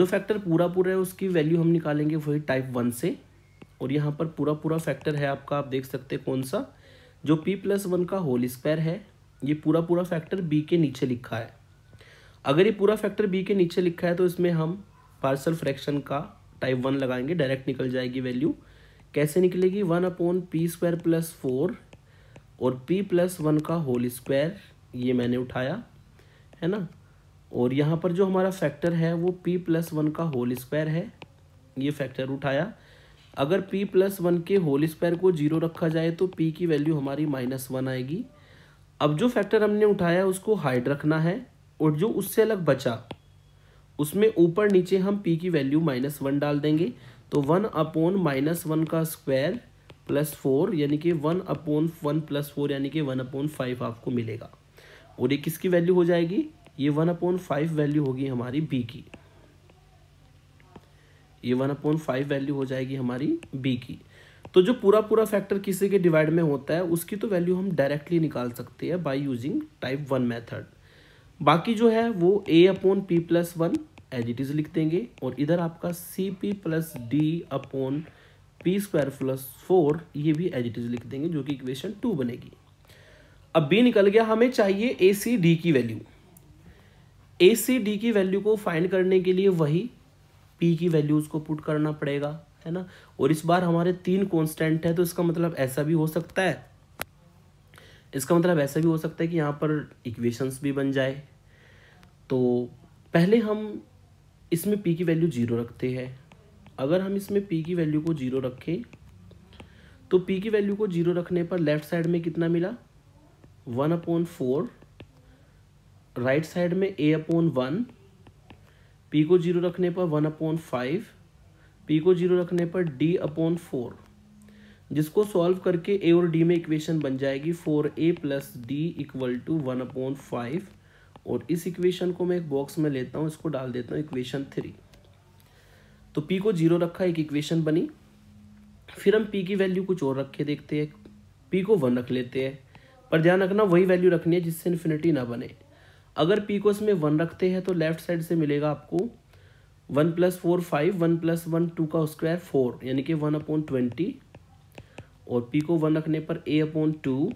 जो फैक्टर पूरा पूरा है उसकी वैल्यू हम निकालेंगे वही टाइप वन से और यहाँ पर पूरा पूरा फैक्टर है आपका आप देख सकते हैं कौन सा जो पी प्लस वन का होल स्क्वायर है ये पूरा पूरा फैक्टर बी के नीचे लिखा है अगर ये पूरा फैक्टर बी के नीचे लिखा है तो इसमें हम पार्सल फ्रैक्शन का टाइप वन लगाएंगे डायरेक्ट निकल जाएगी वैल्यू कैसे निकलेगी one upon P square plus four और पी प्लस वन का होल स्क्वायर ये मैंने उठाया है ना और यहाँ पर जो हमारा फैक्टर है वो पी प्लस वन का होल स्क्वायर है ये फैक्टर उठाया अगर p प्लस वन के होल स्क्वायर को जीरो रखा जाए तो p की वैल्यू हमारी माइनस वन आएगी अब जो फैक्टर हमने उठाया उसको हाइड रखना है और जो उससे अलग बचा उसमें ऊपर नीचे हम p की वैल्यू माइनस वन डाल देंगे तो वन अपोन माइनस वन का स्क्वायर प्लस फोर यानी कि one upon one plus four यानी कि वन अपोन फाइव आपको मिलेगा और ये किसकी वैल्यू हो जाएगी ये वन अपोन फाइव वैल्यू होगी हमारी बी की ये वन अपॉन फाइव वैल्यू हो जाएगी हमारी बी की तो जो पूरा पूरा फैक्टर किसी के डिवाइड में होता है उसकी तो वैल्यू हम डायरेक्टली निकाल सकते हैं by using type one method बाकी जो है वो a upon P plus one as it is लिख देंगे और इधर आपका c P plus d upon P square plus four ये भी एज इट इज़ लिख देंगे जो कि इक्वेशन टू बनेगी अब बी निकल गया हमें चाहिए ए सी डी की वैल्यू ए सी डी की वैल्यू को फाइंड करने के लिए वही पी की वैल्यूज़ को पुट करना पड़ेगा है ना और इस बार हमारे तीन कॉन्स्टेंट है तो इसका मतलब ऐसा भी हो सकता है इसका मतलब ऐसा भी हो सकता है कि यहाँ पर इक्वेशंस भी बन जाए तो पहले हम इसमें पी की वैल्यू जीरो रखते हैं अगर हम इसमें पी की वैल्यू को जीरो रखें तो पी की वैल्यू को जीरो रखने पर लेफ्ट साइड में कितना मिला one upon four right side में ए अपॉन वन पी को जीरो रखने पर वन अपॉन फाइव पी को जीरो रखने पर डी अपॉन फोर जिसको सॉल्व करके ए और डी में इक्वेशन बन जाएगी four a plus d equal to one upon five और इस इक्वेशन को मैं एक बॉक्स में लेता हूँ इसको डाल देता हूँ इक्वेशन थ्री तो पी को जीरो रखा एक इक्वेशन बनी फिर हम पी की वैल्यू कुछ और रखे देखते हैं पी को वन रख लेते हैं पर ध्यान रखना वही वैल्यू रखनी है जिससे इन्फिनिटी ना बने अगर पी को इसमें वन रखते हैं तो लेफ्ट साइड से मिलेगा आपको one plus four five one plus one two का स्क्वायर फोर यानी कि वन अपॉन ट्वेंटी और पी को वन रखने पर ए अपॉन टू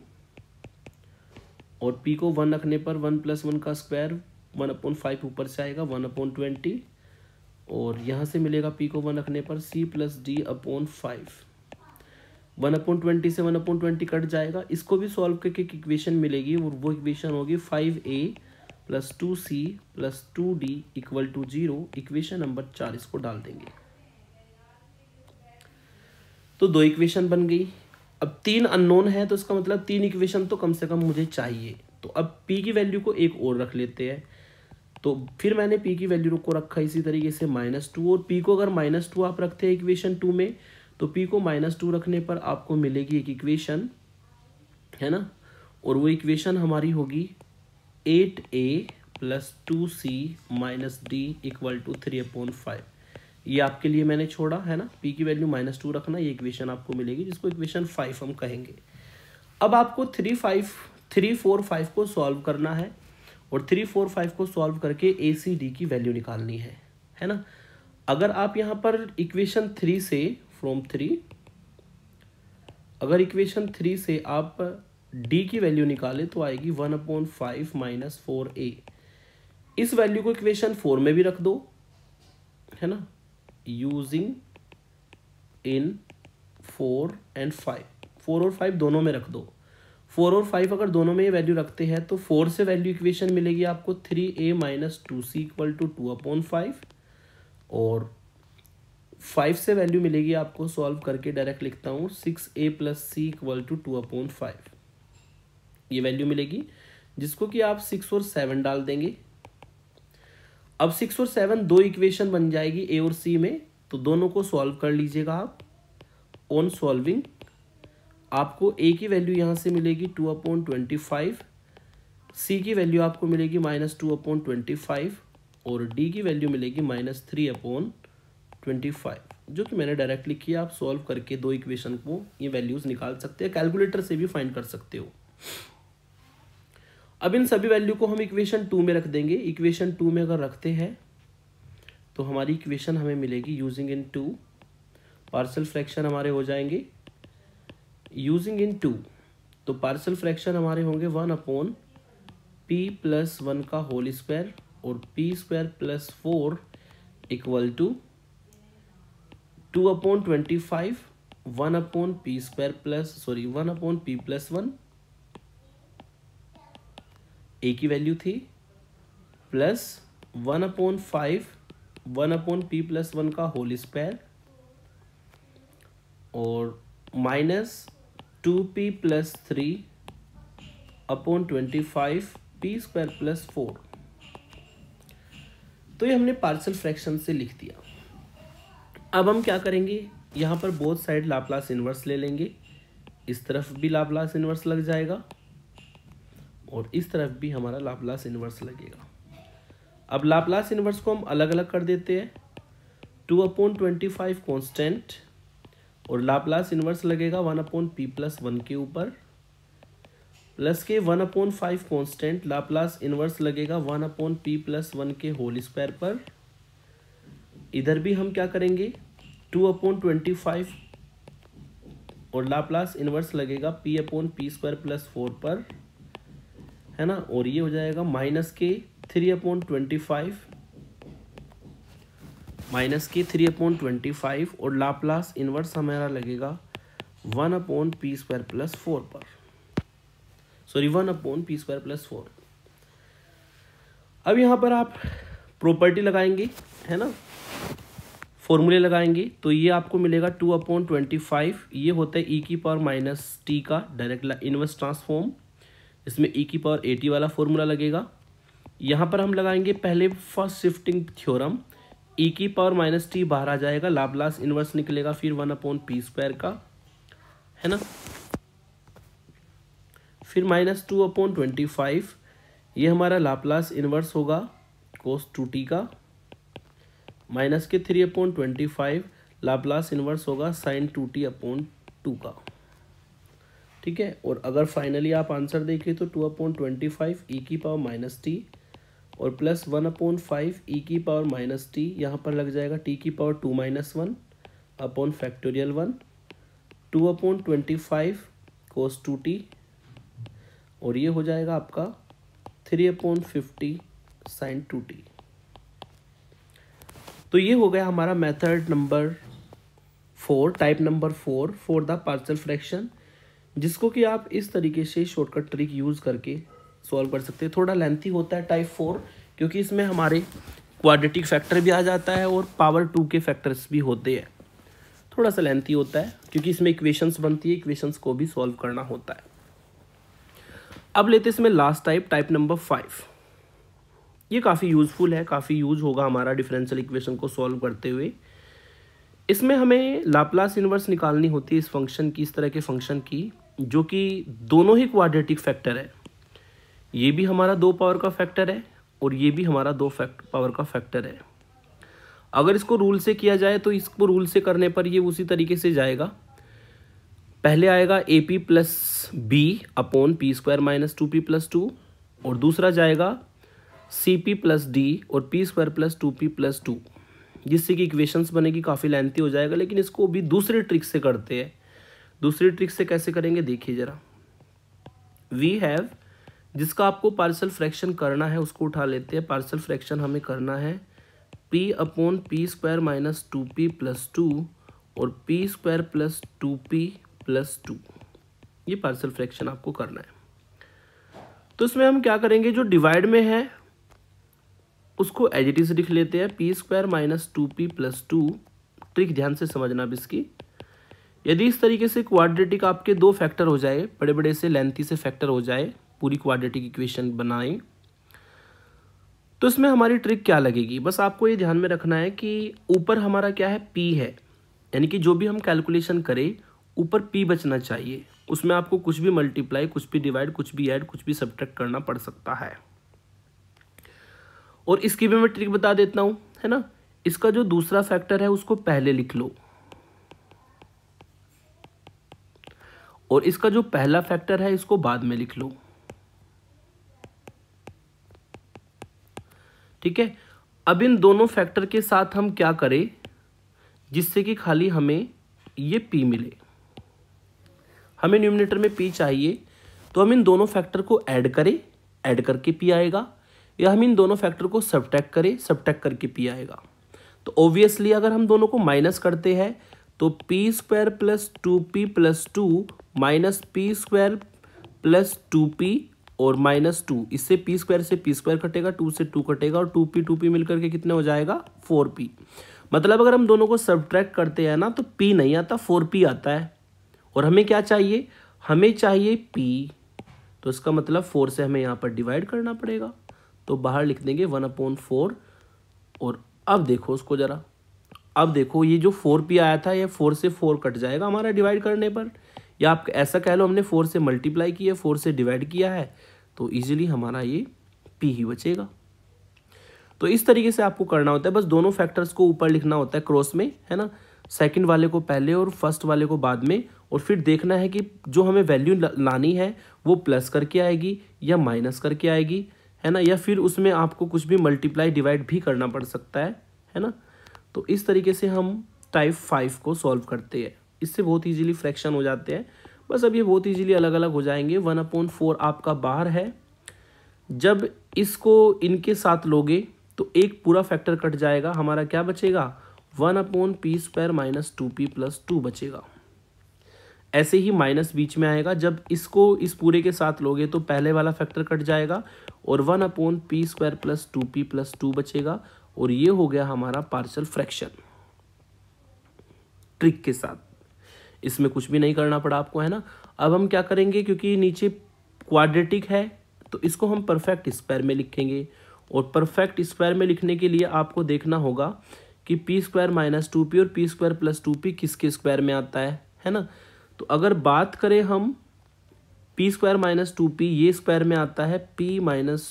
और पी को वन रखने पर वन प्लस वन का स्क्वायर वन अपॉन फाइव ऊपर से आएगा वन अपॉन ट्वेंटी और यहाँ से मिलेगा पी को वन रखने पर c plus d upon five one upon twenty से वन अपॉन ट्वेंटी कट जाएगा इसको भी सॉल्व करके एक इक्वेशन मिलेगी और वो इक्वेशन होगी five a plus two c plus two d equal to zero equation number चालीस को डाल देंगे तो दो इक्वेशन बन गई अब तीन अननोन है तो इसका मतलब तीन इक्वेशन तो कम से कम मुझे चाहिए तो अब पी की वैल्यू को एक और रख लेते हैं तो फिर मैंने पी की वैल्यू को रखा इसी तरीके से माइनस टू और पी को अगर माइनस टू आप रखते हैं इक्वेशन टू में तो पी को माइनस टू रखने पर आपको मिलेगी एक इक्वेशन है ना और वो इक्वेशन हमारी होगी eight a plus two c minus d equal to three upon five ये आपके लिए मैंने छोड़ा है ना पी की वैल्यू माइनस टू रखना ये इक्वेशन आपको मिलेगी जिसको इक्वेशन फाइव हम कहेंगे अब आपको three five three four five को सॉल्व करना है और थ्री फोर फाइव को सॉल्व करके ए सी डी की वैल्यू निकालनी है है ना अगर आप यहाँ पर इक्वेशन थ्री से फ्रॉम थ्री अगर इक्वेशन थ्री से आप डी की वैल्यू निकाले तो आएगी one upon five minus four a इस वैल्यू को इक्वेशन फोर में भी रख दो है ना using in four and five four और फाइव दोनों में रख दो फोर और फाइव अगर दोनों में ये वैल्यू रखते हैं तो फोर से वैल्यू इक्वेशन मिलेगी आपको three a minus two c equal to two upon five और फाइव से वैल्यू मिलेगी आपको सॉल्व करके डायरेक्ट लिखता हूँ six a plus c equal to two upon five ये वैल्यू मिलेगी जिसको कि आप सिक्स और सेवन डाल देंगे अब सिक्स और सेवन दो इक्वेशन बन जाएगी ए और सी में तो दोनों को सॉल्व कर लीजिएगा आप ऑन सॉल्विंग आपको ए की वैल्यू यहाँ से मिलेगी two upon twenty five c की वैल्यू आपको मिलेगी minus two upon twenty five और डी की वैल्यू मिलेगी minus three upon twenty five जो कि मैंने डायरेक्टली किया आप सॉल्व करके दो इक्वेशन को ये वैल्यूज़ निकाल सकते हैं कैलकुलेटर से भी फाइंड कर सकते हो अब इन सभी वैल्यू को हम इक्वेशन टू में रख देंगे इक्वेशन टू में अगर रखते हैं तो हमारी इक्वेशन हमें मिलेगी यूजिंग इन टू पार्सल फ्रैक्शन हमारे हो जाएंगे यूजिंग इन टू तो पार्सल फ्रैक्शन हमारे होंगे one upon P plus one का होल स्क्वायर और P square plus four equal to two upon twenty five one upon P square plus sorry one upon P plus one A की value थी plus one upon five one upon P plus one का whole square और minus two P plus three upon twenty five P square plus four तो ये हमने partial fraction से लिख दिया अब हम क्या करेंगे यहाँ पर बोथ साइड लाप्लास इन्वर्स ले लेंगे इस तरफ भी लाप्लास इन्वर्स लग जाएगा और इस तरफ भी हमारा लाप्लास इन्वर्स लगेगा अब लाप्लास इन्वर्स को हम अलग अलग कर देते हैं two upon twenty five constant और लाप्लास इन्वर्स लगेगा one upon P plus one के ऊपर प्लस के one upon five constant Laplace inverse लगेगा one upon P plus one के होल स्क्वायर पर इधर भी हम क्या करेंगे टू अपॉन ट्वेंटी फाइव और लाप्लास इन्वर्स लगेगा P upon P square plus four पर है ना और ये हो जाएगा माइनस के three upon twenty five minus के थ्री अपॉन ट्वेंटी फाइव और लाप्लास इनवर्स हमारा लगेगा one upon P square plus four पर sorry one upon P square plus four अब यहाँ पर आप प्रॉपर्टी लगाएंगे है ना फॉर्मूले लगाएंगे तो ये आपको मिलेगा टू अपॉन ट्वेंटी फाइव ये होता है ई e की पावर माइनस टी का डायरेक्ट इनवर्स ट्रांसफॉर्म इसमें ई की पावर टी वाला फॉर्मूला लगेगा यहाँ पर हम लगाएंगे पहले फर्स्ट शिफ्टिंग थ्योरम ई की पावर माइनस टी बाहर आ जाएगा लाभलास इन्वर्स निकलेगा फिर वन अपॉन पी स्क्वायर का है ना फिर minus two upon twenty five ये हमारा लाप्लास इन्वर्स होगा कोस टू टी का माइनस के three upon twenty five Laplace inverse होगा sine two T upon two का ठीक है और अगर फाइनली आप आंसर देखिए तो two upon twenty five e की पावर माइनस टी और plus one upon five e की पावर माइनस टी यहाँ पर लग जाएगा टी की power two minus one upon factorial one two upon twenty five cos two T और ये हो जाएगा आपका three upon fifty sine two T तो ये हो गया हमारा method number four type number four for the partial fraction जिसको कि आप इस तरीके से शॉर्टकट ट्रिक यूज़ करके सॉल्व कर सकते हैं थोड़ा लेंथी होता है टाइप फोर क्योंकि इसमें हमारे क्वाड्रेटिक फैक्टर भी आ जाता है और पावर टू के फैक्टर्स भी होते हैं थोड़ा सा लेंथी होता है क्योंकि इसमें इक्वेशंस बनती है इक्वेशंस को भी सॉल्व करना होता है अब लेते इसमें last type type number five ये काफ़ी यूज़फुल है काफ़ी यूज होगा हमारा डिफरेंशियल इक्वेशन को सॉल्व करते हुए इसमें हमें लाप्लास इन्वर्स निकालनी होती है इस फंक्शन की इस तरह के फंक्शन की जो कि दोनों ही क्वाड्रेटिक फैक्टर है ये भी हमारा दो पावर का फैक्टर है और ये भी हमारा दो फैक्ट पावर का फैक्टर है अगर इसको रूल से किया जाए तो इसको रूल से करने पर ये उसी तरीके से जाएगा पहले आएगा A P plus B upon P square minus two P plus two और दूसरा जाएगा सी पी प्लस डी और P square plus two P plus two जिससे कि इक्वेशंस बनेगी काफ़ी लेंथी हो जाएगा लेकिन इसको भी दूसरे ट्रिक से करते हैं दूसरी ट्रिक से कैसे करेंगे देखिए ज़रा वी हैव जिसका आपको पार्सल फ्रैक्शन करना है उसको उठा लेते हैं पार्सल फ्रैक्शन हमें करना है P upon P square minus two P plus two और P square plus two P plus two ये पार्सल फ्रैक्शन आपको करना है तो इसमें हम क्या करेंगे जो डिवाइड में है उसको एज से लिख लेते हैं P square minus two P plus two trick ध्यान से समझना अब इसकी यदि इस तरीके से क्वाड्रेटिक आपके दो फैक्टर हो जाए बड़े बड़े से लेंथी से फैक्टर हो जाए पूरी क्वाड्रेटिक इक्वेशन बनाएं तो इसमें हमारी ट्रिक क्या लगेगी बस आपको ये ध्यान में रखना है कि ऊपर हमारा क्या है पी है यानी कि जो भी हम कैलकुलेशन करें ऊपर पी बचना चाहिए उसमें आपको कुछ भी मल्टीप्लाई कुछ भी डिवाइड कुछ भी ऐड कुछ भी सब्ट्रैक्ट करना पड़ सकता है और इसकी भी मैं ट्रिक बता देता हूँ है ना इसका जो दूसरा फैक्टर है उसको पहले लिख लो और इसका जो पहला फैक्टर है इसको बाद में लिख लो ठीक है अब इन दोनों फैक्टर के साथ हम क्या करें जिससे कि खाली हमें ये पी मिले हमें न्यूमिनेटर में पी चाहिए तो हम इन दोनों फैक्टर को ऐड करें ऐड करके पी आएगा या हम इन दोनों फैक्टर को सब्टैक करें सब्टैक करके पी आएगा तो ऑब्वियसली अगर हम दोनों को माइनस करते हैं तो P square plus two P plus two minus P square plus two P और माइनस टू इससे पी स्क्वायर से पी स्क्वायर कटेगा टू से टू कटेगा और टू पी टू पी मिलकर के कितने हो जाएगा फोर पी मतलब अगर हम दोनों को सब्ट्रैक्ट करते हैं ना तो पी नहीं आता फोर पी आता है और हमें क्या चाहिए हमें चाहिए पी तो इसका मतलब फोर से हमें यहाँ पर डिवाइड करना पड़ेगा तो बाहर लिख देंगे वन अपॉन फोर और अब देखो उसको ज़रा अब देखो ये जो फोर पी आया था ये फोर से फोर कट जाएगा हमारा डिवाइड करने पर या आप ऐसा कह लो हमने फोर से मल्टीप्लाई किया फोर से डिवाइड किया है तो ईजिली हमारा ये पी ही बचेगा तो इस तरीके से आपको करना होता है बस दोनों फैक्टर्स को ऊपर लिखना होता है क्रॉस में है ना सेकंड वाले को पहले और फर्स्ट वाले को बाद में और फिर देखना है कि जो हमें वैल्यू लानी है वो प्लस करके आएगी या माइनस करके आएगी है ना या फिर उसमें आपको कुछ भी मल्टीप्लाई डिवाइड भी करना पड़ सकता है है ना तो इस तरीके से हम टाइप फाइव को सॉल्व करते हैं इससे बहुत ईजिली फ्रैक्शन हो जाते हैं बस अब ये बहुत ईजिली अलग अलग हो जाएंगे वन अपॉन फोर आपका बाहर है जब इसको इनके साथ लोगे तो एक पूरा फैक्टर कट जाएगा हमारा क्या बचेगा one upon P square minus two P plus two बचेगा ऐसे ही माइनस बीच में आएगा जब इसको इस पूरे के साथ लोगे तो पहले वाला फैक्टर कट जाएगा और one upon P square plus two P plus two बचेगा और ये हो गया हमारा पार्शल फ्रैक्शन ट्रिक के साथ इसमें कुछ भी नहीं करना पड़ा आपको है ना अब हम क्या करेंगे क्योंकि नीचे क्वाड्रेटिक है तो इसको हम परफेक्ट स्क्वायर में लिखेंगे और परफेक्ट स्क्वायर में लिखने के लिए आपको देखना होगा कि P square minus two P और P square plus two P किसके स्क्वायर में आता है है ना तो अगर बात करें हम P square minus two P ये स्क्वायर में आता है पी माइनस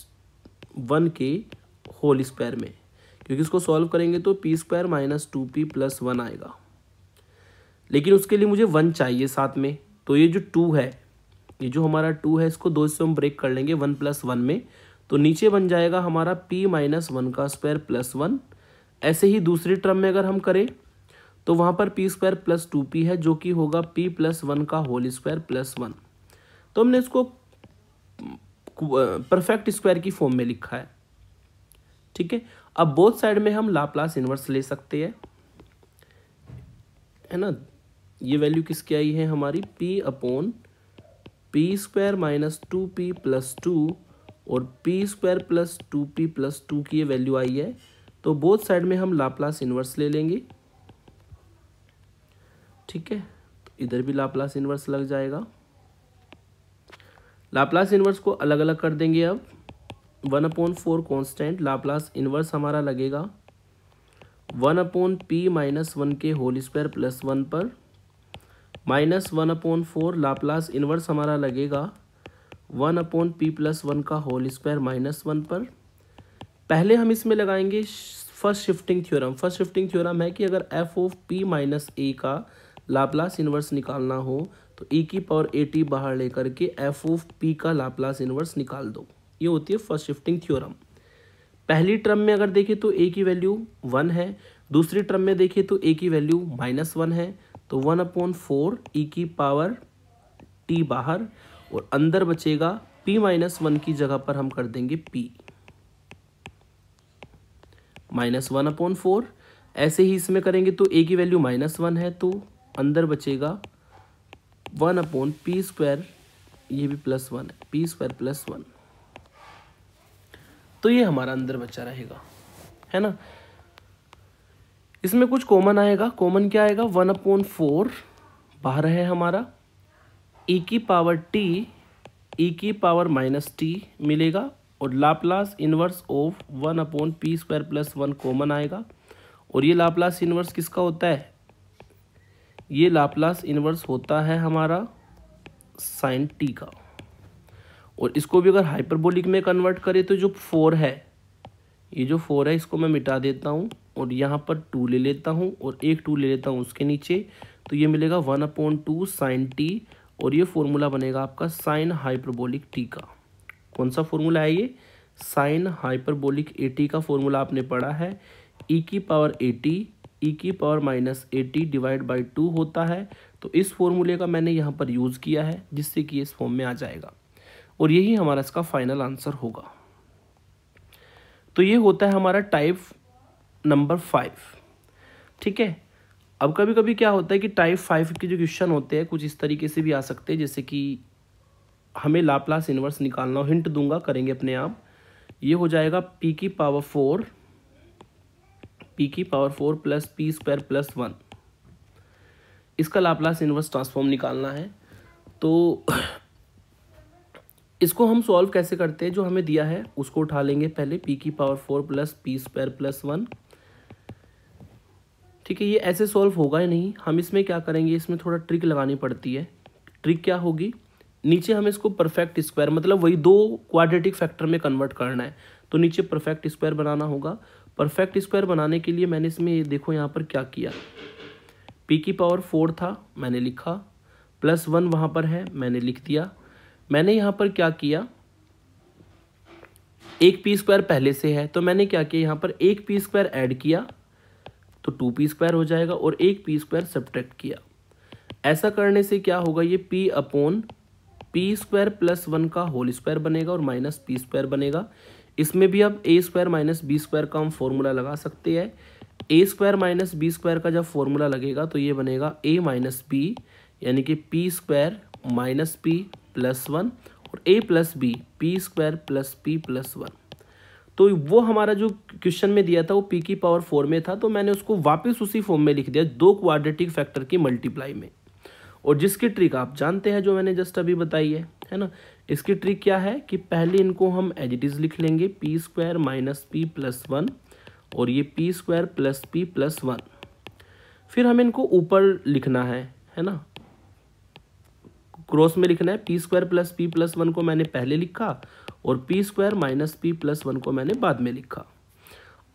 वन के होल स्क्वायर में क्योंकि इसको सॉल्व करेंगे तो P square minus two P plus one आएगा लेकिन उसके लिए मुझे वन चाहिए साथ में तो ये जो टू है ये जो हमारा टू है इसको दो से हम ब्रेक कर लेंगे वन प्लस वन में तो नीचे बन जाएगा हमारा पी माइनस वन का स्क्वायर प्लस वन ऐसे ही दूसरी टर्म में अगर हम करें तो वहाँ पर P square plus two P है जो कि होगा पी प्लस वन का होल स्क्वायर प्लस वन तो हमने इसको परफेक्ट स्क्वायर की फॉर्म में लिखा है ठीक है अब बोथ साइड में हम लाप्लास इन्वर्स ले सकते हैं है ना ये वैल्यू किसकी आई है हमारी p upon P square minus two P plus two और P square plus two P plus two की ये वैल्यू आई है तो बोथ साइड में हम लाप्लास इन्वर्स ले लेंगे ठीक है तो इधर भी लाप्लास इन्वर्स लग जाएगा लाप्लास इन्वर्स को अलग अलग कर देंगे अब one upon four constant Laplace inverse हमारा लगेगा one upon P minus one के होल स्क्वायर प्लस वन पर minus one upon four Laplace inverse हमारा लगेगा one upon P plus one का होल स्क्वायर माइनस वन पर पहले हम इसमें लगाएंगे first shifting theorem first shifting theorem है कि अगर एफ ऑफ पी माइनस ए का लाप्लास इन्वर्स निकालना हो तो ए e की पावर ए टी बाहर लेकर के एफ ऑफ पी का लाप्लास इन्वर्स निकाल दो ये होती है फर्स्ट शिफ्टिंग थ्योरम पहली टर्म में अगर देखें तो ए की वैल्यू वन है दूसरी टर्म में देखें तो ए की वैल्यू माइनस वन है तो one upon four e e की पावर टी बाहर और अंदर बचेगा पी माइनस वन की जगह पर हम कर देंगे P minus one upon four ऐसे ही इसमें करेंगे तो ए की वैल्यू माइनस वन है तो अंदर बचेगा वन अपॉन पी स्क्वायर ये भी प्लस वन है पी स्क्वायर प्लस वन तो ये हमारा अंदर बचा रहेगा है ना इसमें कुछ कॉमन आएगा कॉमन क्या आएगा वन अपॉन फोर बाहर है हमारा ई e की पावर टी ई की पावर माइनस टी मिलेगा और Laplace inverse of one upon P square plus one common आएगा और ये लाप्लास इनवर्स किसका होता है ये लाप्लास इनवर्स होता है हमारा साइन टी का और इसको भी अगर हाइपरबोलिक में कन्वर्ट करें तो जो फोर है ये जो फोर है इसको मैं मिटा देता हूँ और यहाँ पर टू ले लेता हूँ और एक टू ले लेता हूँ उसके नीचे तो ये मिलेगा one upon two sine T और ये फॉर्मूला बनेगा आपका साइन हाइपरबोलिक टी का कौन सा फॉर्मूला है ये साइन हाइपरबोलिक ए टी का फॉर्मूला आपने पढ़ा है ई की पावर ए टी ई की power minus A T divide by two होता है तो इस फॉर्मूले का मैंने यहाँ पर यूज़ किया है जिससे कि इस फॉर्म में आ जाएगा और यही हमारा इसका फाइनल आंसर होगा तो ये होता है हमारा टाइप नंबर फाइव ठीक है अब कभी कभी क्या होता है कि टाइप फाइव के जो क्वेश्चन होते हैं कुछ इस तरीके से भी आ सकते हैं जैसे कि हमें लाप्लास इन्वर्स निकालना हो हिंट दूंगा करेंगे अपने आप ये हो जाएगा पी की पावर फोर पी की power four plus P square plus one इसका लाप्लास इन्वर्स ट्रांसफॉर्म निकालना है तो इसको हम सॉल्व कैसे करते हैं जो हमें दिया है उसको उठा लेंगे पहले पी की power four plus P square plus one ठीक है ये ऐसे सॉल्व होगा ही नहीं हम इसमें क्या करेंगे इसमें थोड़ा ट्रिक लगानी पड़ती है ट्रिक क्या होगी नीचे हमें इसको परफेक्ट स्क्वायर मतलब वही दो क्वाड्रेटिक फैक्टर में कन्वर्ट करना है तो नीचे परफेक्ट स्क्वायर बनाना होगा परफेक्ट स्क्वायर बनाने के लिए मैंने इसमें ये देखो यहाँ पर क्या किया पी की पावर फोर था मैंने लिखा प्लस वन वहाँ पर है मैंने लिख दिया मैंने यहाँ पर क्या किया एक पी स्क्वायर पहले से है तो मैंने क्या किया यहाँ पर एक पी स्क्वायर ऐड किया तो टू पी स्क्वायर हो जाएगा और एक पी स्क्वायर सब्ट्रैक्ट किया ऐसा करने से क्या होगा ये P upon P square plus one का होल स्क्वायर बनेगा और माइनस पी स्क्वायर बनेगा इसमें भी अब A square minus B square का हम फॉर्मूला लगा सकते हैं A square minus B square का जब फॉर्मूला लगेगा तो ये बनेगा ए माइनस बी यानी कि P square minus P plus one और A plus B P square plus P plus one तो वो हमारा जो क्वेश्चन में दिया था वो पी की पावर फोर में था तो मैंने उसको वापस उसी फॉर्म में लिख दिया दो क्वाड्रेटिक फैक्टर की मल्टीप्लाई में और जिसकी ट्रिक आप जानते हैं जो मैंने जस्ट अभी बताई है है ना इसकी ट्रिक क्या है कि पहले इनको हम एज इट इज़ लिख लेंगे P square minus P plus one और ये P square plus P plus one फिर हमें इनको ऊपर लिखना है है ना क्रॉस में लिखना है P square plus P plus one को मैंने पहले लिखा और P square minus P plus one को मैंने बाद में लिखा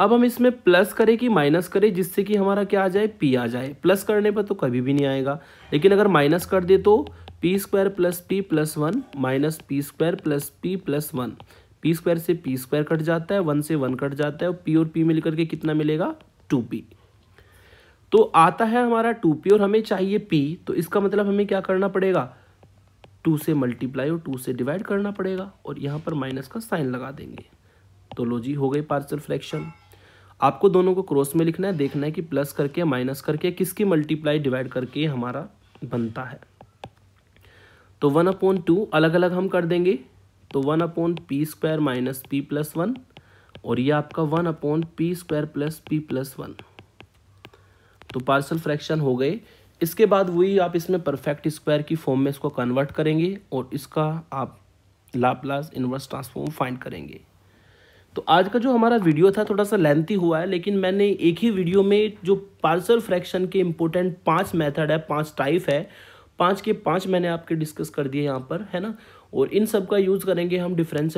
अब हम इसमें प्लस करें कि माइनस करें जिससे कि हमारा क्या आ जाए पी आ जाए प्लस करने पर तो कभी भी नहीं आएगा लेकिन अगर माइनस कर दे तो P square plus P plus one minus P square plus P plus one P square से पी स्क्वायर कट जाता है वन से वन कट जाता है और पी और पी मिल करके कितना मिलेगा टू पी तो आता है हमारा टू पी और हमें चाहिए पी तो इसका मतलब हमें क्या करना पड़ेगा टू से मल्टीप्लाई और टू से डिवाइड करना पड़ेगा और यहाँ पर माइनस का साइन लगा देंगे तो लो जी हो गई पार्सल फ्रैक्शन आपको दोनों को क्रॉस में लिखना है देखना है कि प्लस करके माइनस करके किसकी मल्टीप्लाई डिवाइड करके हमारा बनता है तो वन अपॉन टू अलग अलग हम कर देंगे तो one upon P square minus P plus one और ये आपका one upon P square plus P plus one तो पार्सल फ्रैक्शन हो गए इसके बाद वही आप इसमें परफेक्ट स्क्वायर की फॉर्म में इसको कन्वर्ट करेंगे और इसका आप लाप्लास इनवर्स ट्रांसफॉर्म फाइंड करेंगे तो आज का जो हमारा वीडियो था थोड़ा सा लेंथी हुआ है लेकिन मैंने एक ही वीडियो में जो पार्सल फ्रैक्शन के इम्पोर्टेंट पांच मेथड है पांच टाइप है पांच के पांच मैंने आपके डिस्कस कर दिए यहाँ पर है ना और इन सब का यूज़ करेंगे हम डिफरेंस